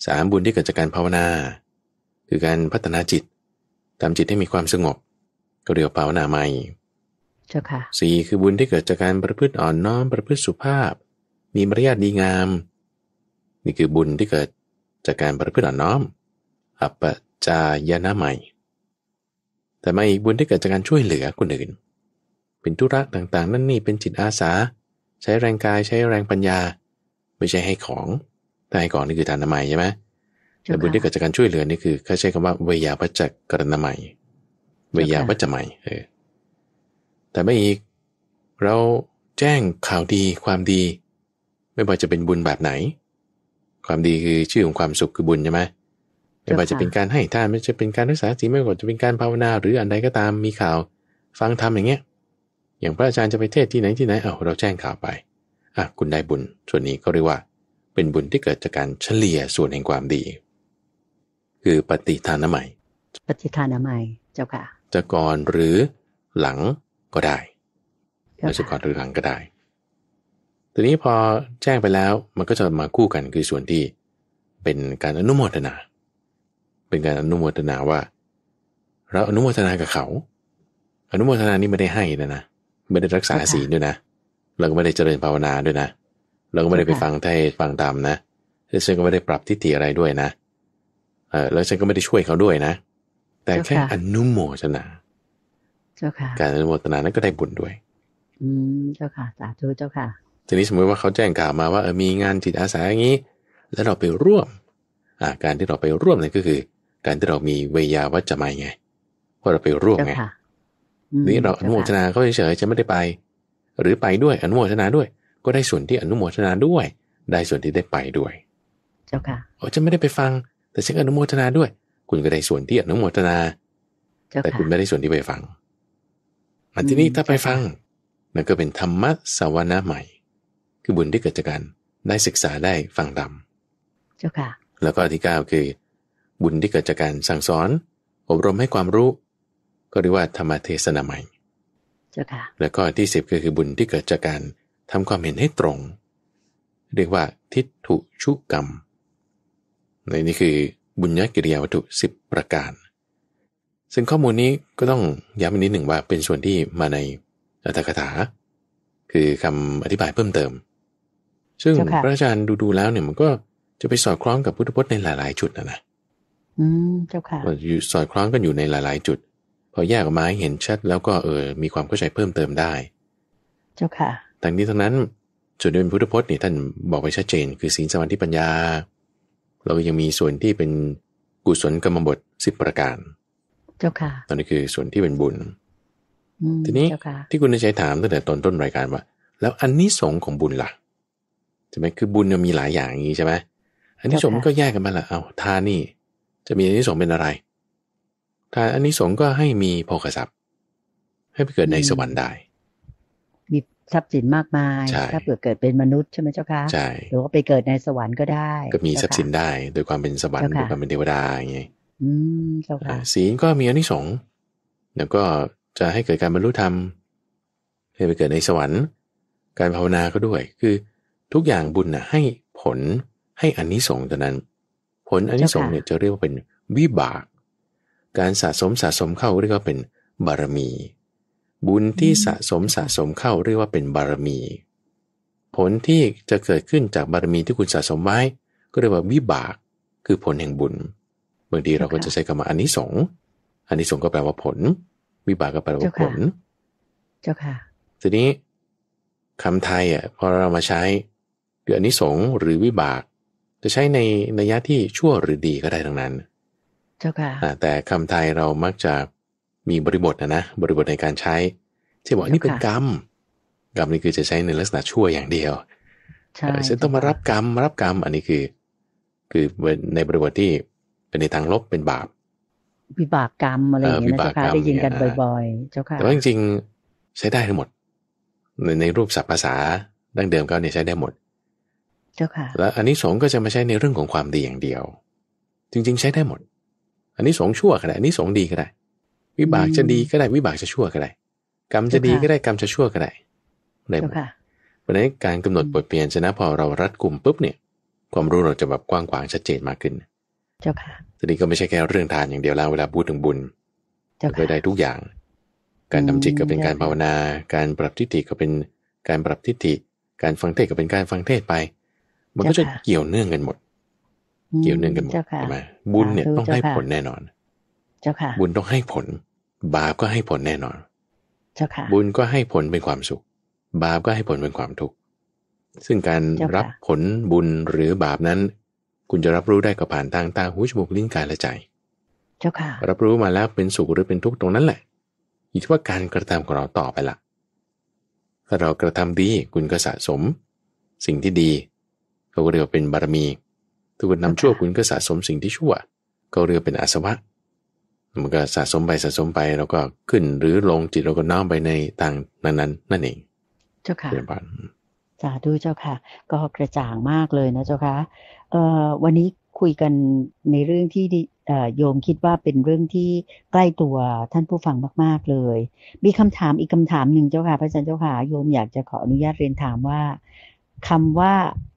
B: สามบุญที่เกิดจากการภาวนา คือการพัฒนาจิตทำจิตให้มีความสงบก็เรียกภาวนาใหม่เจ้าค่ะสี่คือบุญที่เกิดจากการประพฤติอ่อนน้อมประพฤติสุภาพ มีมารยาทดีงาม นี่คือบุญที่เกิดจากการประพฤติอ่อนน้อม อัปจายนะใหม่แต่มาอีกบุญที่เกิดจากการช่วยเหลือคนอื่น เป็นธุระต่างๆ นั่นนี่เป็นจิตอาสา ใช้แรงกายใช้แรงปัญญา ไม่ใช่ให้ของแต่ให้ของนี่คือทานนามัยใช่ไหมแต่บุญที่เกิดจากการช่วยเหลือนี่คือเขาใช้คำว่าเวยาัจจกรณามัยเวยาัจจม่เออแต่มาอีกเราแจ้งข่าวดีความดี ไม่ว่าจะเป็นบุญแบบไหน ความดีคือชื่อของความสุขคือบุญใช่ไหมไม่ว่าจะเป็นการให้ทานไม่จะเป็นการรักษาศีลไม่ว่าจะเป็นการภาวนา หรืออันใดก็ตามมีข่าวฟังทำอย่างเงี้ยอย่างพระอาจารย์จะไปเทศที่ไหนที่ไหนเอาเราแจ้งข่าวไปอ่ะคุณได้บุญ ส่วนนี้ก็เรียกว่า เป็นบุญที่เกิดจากการเฉลี่ยส่วนแห่งความดี คือปฏิทานใหม่
A: ปฏิทานใหม่เจ้าค่ะ
B: จะก่อนหรือหลังก็ได้จะก่อนหรือหลังก็ได้ ทีนี้พอแจ้งไปแล้วมันก็จะมาคู่กัน คือส่วนที่ เป็นการอนุโมทนาเป็นการอนุโมทนาว่า เราอนุโมทนากับเขา อนุโมทนานี่ไม่ได้ให้นะนะไม่ได้รักษาศีลด้วยนะเราก็ไม่ได้เจริญภาวนาด้วยนะเราก็ไม่ได้ไปฟังเทศฟังธรรมนะแลวฉันก็ไม่ได้ปรับทิฏฐิอะไรด้วยนะเออแล้วฉันก็ไม่ได้ช่วยเขาด้วยนะแต่แค่อนุโมทนาการอนุโมทนานั้นก็ได้บุญด้วย
C: อืมเจ้าค่ะสาธุเจ้าค่ะ
B: ทีนี้สมมติว่าเขาแจ้งข่าวมาว่าเออมีงานจิตอาสาอย่างนี้ แล้วเราไปร่วม อ่า การที่เราไปร่วมนั่นก็คือการที่เรามีเวยาวัจจะไม่ไงเพราะเราไปร่วมไงนี่เราอนุโมทนาเขาเฉยๆจะไม่ได้ไป หรือไปด้วยอนุโมทนาด้วย ก็ได้ส่วนที่อนุโมทนาด้วย ได้ส่วนที่ได้ไปด้วย เจ้าค่ะโอ้จะไม่ได้ไปฟัง แต่ฉันอนุโมทนาด้วย คุณก็ได้ส่วนที่อนุโมทนาแต่คุณไม่ได้ส่วนที่ไปฟังอันที่นี้ถ้าไปฟังนั่นก็เป็นธรรมะสวนาใหม่ คือบุญที่เกิดจากการได้ศึกษาได้ฟังธรรมเจ้าค่ะแล้วก็ที่เก้าคือบุญที่เกิดจากการสั่งสอน อบรมให้ความรู้ ก็เรียกว่าธรรมเทศนาใหม่ แล้วก็ที่สิบก็คือบุญที่เกิดจากการทำความเห็นให้ตรง เรียกว่าทิฏฐุชุกรรม ในนี้คือบุญญกิริยาวัตถุสิบประการ ซึ่งข้อมูลนี้ก็ต้องย้ำอีกนิดหนึ่งว่าเป็นส่วนที่มาในอัตถกถา คือคำอธิบายเพิ่มเติม ซึ่งพระอาจารย์ดูๆแล้วเนี่ยมันก็จะไปสอดคล้องกับพุทธพจน์ในหลายๆจุดนะนะ
C: อืมเจ้าค่ะ
B: อยู่สอดคล้องกันอยู่ในหลายๆ จุด พอแยกออกมาเห็นชัด แล้วก็เออมีความเข้าใจเพิ่มเติมได้ เจ้าค่ะทั้งนี้ทั้งนั้น จุดที่เป็นพุทธพจน์นี่ท่านบอกไว้ชัดเจนคือศีลสมาธิปัญญา เรายังมีส่วนที่เป็นกุศลกรรมบทสิบประการ เจ้าค่ะตอนนี้คือส่วนที่เป็นบุญทีนี้ที่คุณใช้ถามตั้งแต่ตอนต้นรายการว่า แล้วอันนี้สงของบุญล่ะใช่ไหมคือบุญมีหลายอย่างนี้ใช่ไหมอันนี้สงก็แยกกันมาละเอาทานนี่จะมีอนิสงส์เป็นอะไร ถ้าอันิสงส์ก็ให้มีโภคทรัพย์ ให้ไปเกิดในสวรรค์ได้
A: มีทรัพย์สินมากมายถ้าเกิดเกิดเป็นมนุษย์ใช่ไหมเจ้าคะใช่หรือว่าไปเกิดในสวรรค์ก็ได้ ก็มีทร
B: ัพย์สินได้ โดยความเป็นสวรรค์โดยความเป็นเทวดาอย่างงี้
A: อืมเจ้าค่ะ
B: ศีลก็มีอนิสงส์แล้วก็จะให้เกิดการบรรลุธรรม ให้ไปเกิดในสวรรค์ การภาวนาก็ด้วย คือทุกอย่างบุญนะให้ผลให้อนนิสงส์เท่านั้นผลอันนี้สงเนี่ยจะเรียกว่าเป็นวิบาก การสะสมสะสมเข้าเรียกว่าเป็นบารมี บุญที่สะสมสะสมเข้าเรียกว่าเป็นบารมี ผลที่จะเกิดขึ้นจากบารมีที่คุณสะสมไว้ก็เรียกว่าวิบาก คือผลแห่งบุญบางทีเราก็จะใช้คำว่าอันนี้สงอันนี้สงก็แปลว่าผล วิบากก็แปลว่าผลเจ้าค่ะทีนี้คำไทยอ่ะพอเรามาใช้เคืออันนี้สงหรือวิบากจะใช้ในในยะที่ชั่วหรือดีก็ได้ทั้งนั้น เจ้าค่ะแต่คำไทยเรามักจะมีบริบทนะนะ บริบทในการใช้
C: ที่บอกนี่เป็นก
B: รรม กรรมนี่คือจะใช้ในลักษณะชั่วอย่างเดียว
C: ใช
A: ่ฉันต้อง
B: มารับกรรมรับกรรมอันนี้คือคือในบริบทที่เป็นในทางลบเป็นบาป
A: วิบากกรรมอะไรอย่างเงี้ยนะค่ะได้ยินกันบ่อยๆเจ้าค่ะ แต่ว่าจ
B: ริงๆใช้ได้ทั้งหมด ในในรูปศัพท์ภาษาดั้งเดิมก็เนี่ยใช้ได้หมดจ้าค่ะและอันนี้สงก็จะมาใช้ในเรื่องของความดีอย่างเดียว จริงๆ ใช้ได้หมดอันนี้สงชั่วก็ได้อันนี้สงดีก็ได้ วิบากจะดีก็ได้วิบากจะชั่วก็ได้กรรมจะดีก็ได้กรรมจะชั่วก็ได้ได้หมดเพราะนั้นการกำหนดบทเปลี่ยนชนะพอเรารัดกลุ่มปุ๊บเนี่ย ความรู้เราจะแบบกว้างขวางชัดเจนมากขึ้นเจ้าค่ะทีนี้ก็ไม่ใช่แค่เรื่องทานอย่างเดียวแล้วเวลาพูดถึงบุญก็ได้ทุกอย่าง การทำจิตก็เป็นการภาวนา การปรับทิฏฐิก็เป็นการปรับทิฏฐิการฟังเทศก็เป็นการฟังเทศไปมันก็จะเกี่ยวเนื่องกันหมด
C: เกี่ยวเนื่องกันหมด ใช่ไหม บุญเนี่ยต้องให้ผลแน่นอน เจ้าค่ะ
B: บุญต้องให้ผล บาปก็ให้ผลแน่นอน เจ้าค่ะ บุญก็ให้ผลเป็นความสุข บาปก็ให้ผลเป็นความทุกข์ ซึ่งการรับผลบุญหรือบาปนั้น คุณจะรับรู้ได้กับผ่านทางตาหูจมูกลิ้นกายและใจ เจ้าค่ะ รับรู้มาแล้วเป็นสุขหรือเป็นทุกข์ตรงนั้นแหละอยู่ที่ว่าการกระทำของเราต่อไปละถ้าเรากระทำดีคุณก็สะสม สิ่งที่ดีเขาก็เรียกเป็นบารมีถ้าคุณนำชั่วคุณก็สะสมสิ่งที่ชั่ว ก็เรียกเป็นอาสวะมันก็สะสม ไปสะสมไปแล้วก็ขึ้นหรือลงจิตเราก็น้อมไปในทางนั้นนั้นนั่นเอง
A: เจ้าค่ะสาดูเจ้าค่ะ ก็กระจ่างมากเลยนะเจ้าค่ะวันนี้คุยกันในเรื่องที่โยมคิดว่าเป็นเรื่องที่ใกล้ตัวท่านผู้ฟังมากๆเลย มีคำถามอีกคำถามหนึ่งเจ้าค่ะพระอาจารย์เจ้าค่ะโยมอยากจะขออนุญาตเรียนถามว่าคำว่า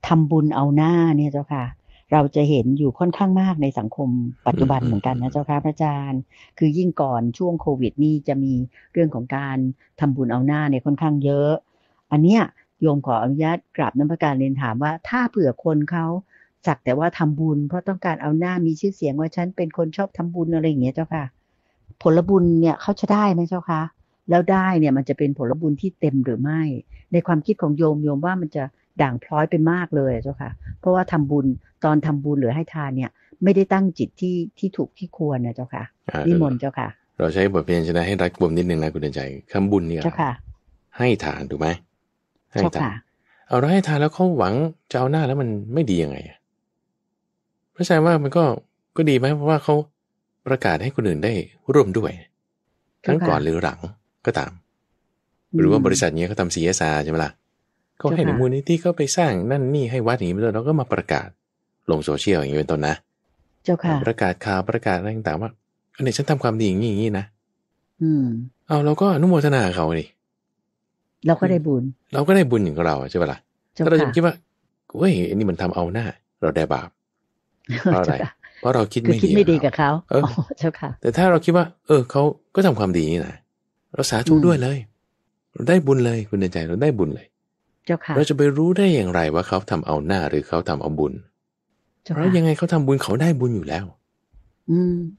A: ทำบุญเอาหน้าเนี่ยเจ้าค่ะ เราจะเห็นอยู่ค่อนข้างมากในสังคมปัจจุบันเหมือนกันนะเจ้าค่ะพระอาจารย์ คือยิ่งก่อนช่วงโควิด นี่จะมีเรื่องของการทำบุญเอาหน้าเนี่ยค่อนข้างเยอะ อันเนี้ยโยมขออนุญาตกราบน้ำพระการเรียนถามว่าถ้าเผื่อคนเขาสักแต่ว่าทำบุญ เพราะต้องการเอาหน้ามีชื่อเสียงว่า ฉันเป็นคนชอบทำบุญอะไรอย่างเงี้ยเจ้าค่ะ ผลบุญเนี่ยเขาจะได้ไหมเจ้าค่ะ แล้วได้เนี่ยมันจะเป็นผลบุญที่เต็มหรือไม่ ในความคิดของโยมโยมว่ามันจะด่างพร้อยไปมากเลยเจ้าค่ะ เพราะว่าทำบุญตอนทำบุญหรือให้ทานเนี่ย ไม่ได้ตั้งจิตที่ที่ถูกที่ควรนะเจ้าค่ะนิมนต์เจ้าค่ะ
B: เราใช้บทเพียนชนะให้รักบุญนิดนึงนะคุณเดินใจ คำบุญเนี่ยเจ้าค่ะให้ทานถูกไหมให้ทานเอาเราให้ทานแล้วเขาหวังจะเอาหน้าแล้วมันไม่ดียังไงเพระฉานั้นว่ามันก็ก็ดีไหมเพราะว่าเขาประกาศให้คนอื่นได้ร่วมด้วย ทั้งก่อนหรือหลังก็ตามหรือว่าบริษัทนี้เขาทำีสาร์ใช่ไหมล่ะเขาให้นมูลนิธิเขาไปสร้างนั่นนี่ให้วัดอย่างนี้ไปเลยเราก็มาประกาศลงโซเชียลอย่างนี้เป็นต้นนะเจ้าค่ะ ประกาศข่าวประกาศอะไรต่างๆว่าอันนี้ฉันทำความดีอย่างนี้อย่างนี้นะอืมเอาเราก็อนุโมทนาเขาดิเราก็ได้บุญเราก็ได้บุญอย่างเราใช่ปะล่ะถ้าเราจะคิดว่าเฮ้ยอันนี้มันทำเอาหน้า เราได้บาปเพราะอะไรเพราะเราคิดไม่ดีคิดไม่
A: ดีกับเขาเออเจ้าค่ะ
B: แต่ถ้าเราคิดว่า เออเขาก็ทำความดีนี่นะเราสาธุด้วยเลยเราได้บุญเลยคุณเดินใจเราได้บุญเลยเจ้าค่ะเราจะไปรู้ได้อย่างไรว่าเขาทำเอาหน้าหรือเขาทำเอาบุญเพราะยังไงเขาทำบุญเขาได้บุญอยู่แล้ว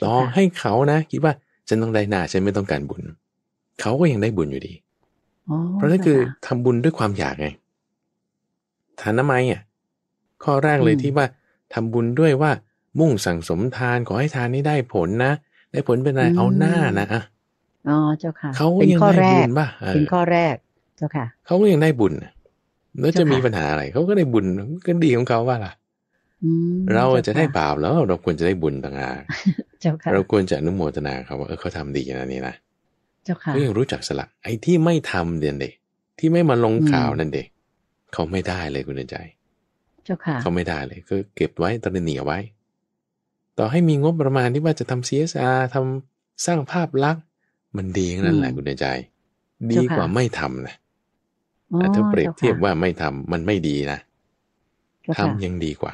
B: ต่อให้เขานะคิดว่าฉันต้องได้หน้าฉันไม่ต้องการบุญเขาก็ยังได้บุญอยู่ดีเพราะนั่นคือทำบุญด้วยความอยากไง ฐานะไม่อ่ะข้อแรกเลยที่ว่า ทำบุญด้วยว่า มุ่งสั่งสมทานขอให้ทานนี้ได้ผลนะได้ผลเป็นอะไรเอาหน้านะอ่ะ
A: อ๋อเจ้าค่ะเขายังได้บุญป่ะเป็นข้อแรกเจ้าค่ะ
B: เขาก็ยังได้บุญนะแล้วจะมีปัญหาอะไร เขาก็ได้บุญก็ดีของเขาว่าล่ะเราจะได้บาปแล้ว เราควรจะได้บุญต่างหากเราควรจะนุโมทนาเขาว่าเออเขาทำดีนะนี่นะเขายังรู้จักสละ ไอ้ที่ไม่ทำเด่นเด็กที่ไม่มาลงข่าวนั่นเด็กเขาไม่ได้เลยคุณใจเขาไม่ได้เลย ก็เก็บไว้ตระหนี่ไว้ ต่อให้มีงบประมาณที่ว่าจะทำ CSR ทำสร้างภาพลักษณ์มันดีนั้นแหละคุณใจดีกว่าไม่ทำนะ
A: ถ้าเปรียบเทียบ
B: ว่าไม่ทำมันไม่ดีนะทำยังดีกว่า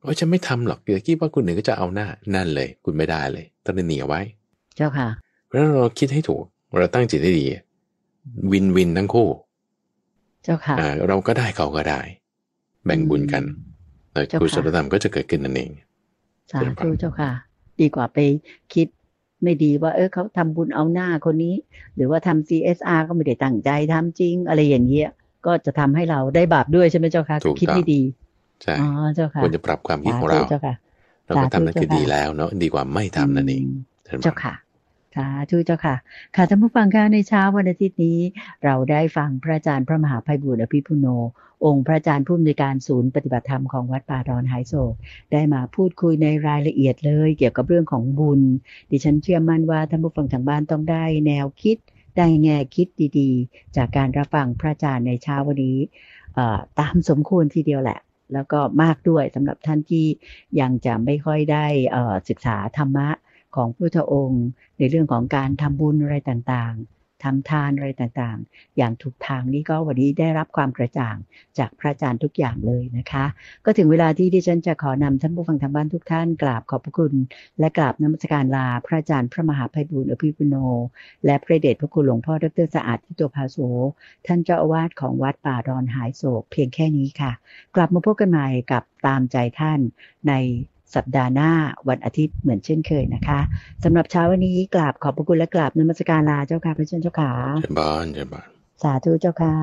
B: กฉจะไม่ทำหรอกเดี๋ยวคิดว่าคุณหนึ่งก็จะเอาหน้า นั่นเลย คุณไม่ได้เลยต้องหนีเอาไว้
C: เจ้าค่ะ เพราะนนั้
B: เราคิดให้ถูก เราตั้งจิตให้ดีวินวินทั้งคู่ เจ้าค่ะ เราก็ได้เขาก็ได้แบ่งบุญกันกุศลธรรมก็จะเกิดขึ้นนั่นเอง
A: สาธุเจ้าค่ะ ดีกว่าไปคิดไม่ดีว่าเออเขาทำบุญเอาหน้าคนนี้ หรือว่าทำ CSR ก็ไม่ได้ตั้งใจทำจริง อะไรอย่างเงี้ย ก็จะทำให้เราได้บาปด้วยใช่ไหมเจ้าค่ะคิดไม่ดี ใช่เจ้าค่ะควรจะปรับความคิดของเราเเราก็ทำนั่นคือดีแล้
B: วเนาะดีกว่าไม่ทำนั่นเองเจ้าค่ะ
A: สาธุเจ้าค่ะ ค่ะท่านผู้ฟังคะในเช้าวันอาทิตย์นี้ เราได้ฟังพระอาจารย์พระมหาภัยบุตรอภิพุโน องค์พระอาจารย์ผู้อำนวยการศูนย์ปฏิบัติธรรมของวัดป่าดอนหายโศกได้มาพูดคุยในรายละเอียดเลยเกี่ยวกับเรื่องของบุญ ดิฉันเชื่อมั่นว่าท่านผู้ฟังทางบ้านต้องได้แนวคิด ได้แง่คิดดีๆ จากการรับฟังพระอาจารย์ในเช้าวันนี้ตามสมควรทีเดียวแหละ แล้วก็มากด้วยสำหรับท่านที่ยังจะไม่ค่อยได้ศึกษาธรรมะของพุทธองค์ ในเรื่องของการทำบุญอะไรต่างๆ ทำทานอะไรต่างๆ อย่างถูกทางนี้ก็วันนี้ได้รับความกระจ่างจากพระอาจารย์ทุกอย่างเลยนะคะ ก็ถึงเวลาที่ดิฉันจะขอนำท่านผู้ฟังทางบ้านทุกท่านกราบขอบพระคุณและกราบนมัสการลา พระอาจารย์ พระมหาภัยบุญอภิปุโน และพระเดชพระคุณหลวงพ่อดรสะอาดที่ตัวพาโส ท่านเจ้าอาวาสของวัดป่าดอนหายโศก เพียงแค่นี้ค่ะ กลับมาพบกันใหม่กับตามใจท่านในสัปดาห์หน้าวันอาทิตย์เหมือนเช่นเคยนะคะสำหรับเช้าวันนี้กราบขอบพระคุณและกราบนมัสการลาเจ้าค่ะพระเเจ้าค่ะเจ้าบ้านเจ้าบ้านสาธุเจ้าค่ะ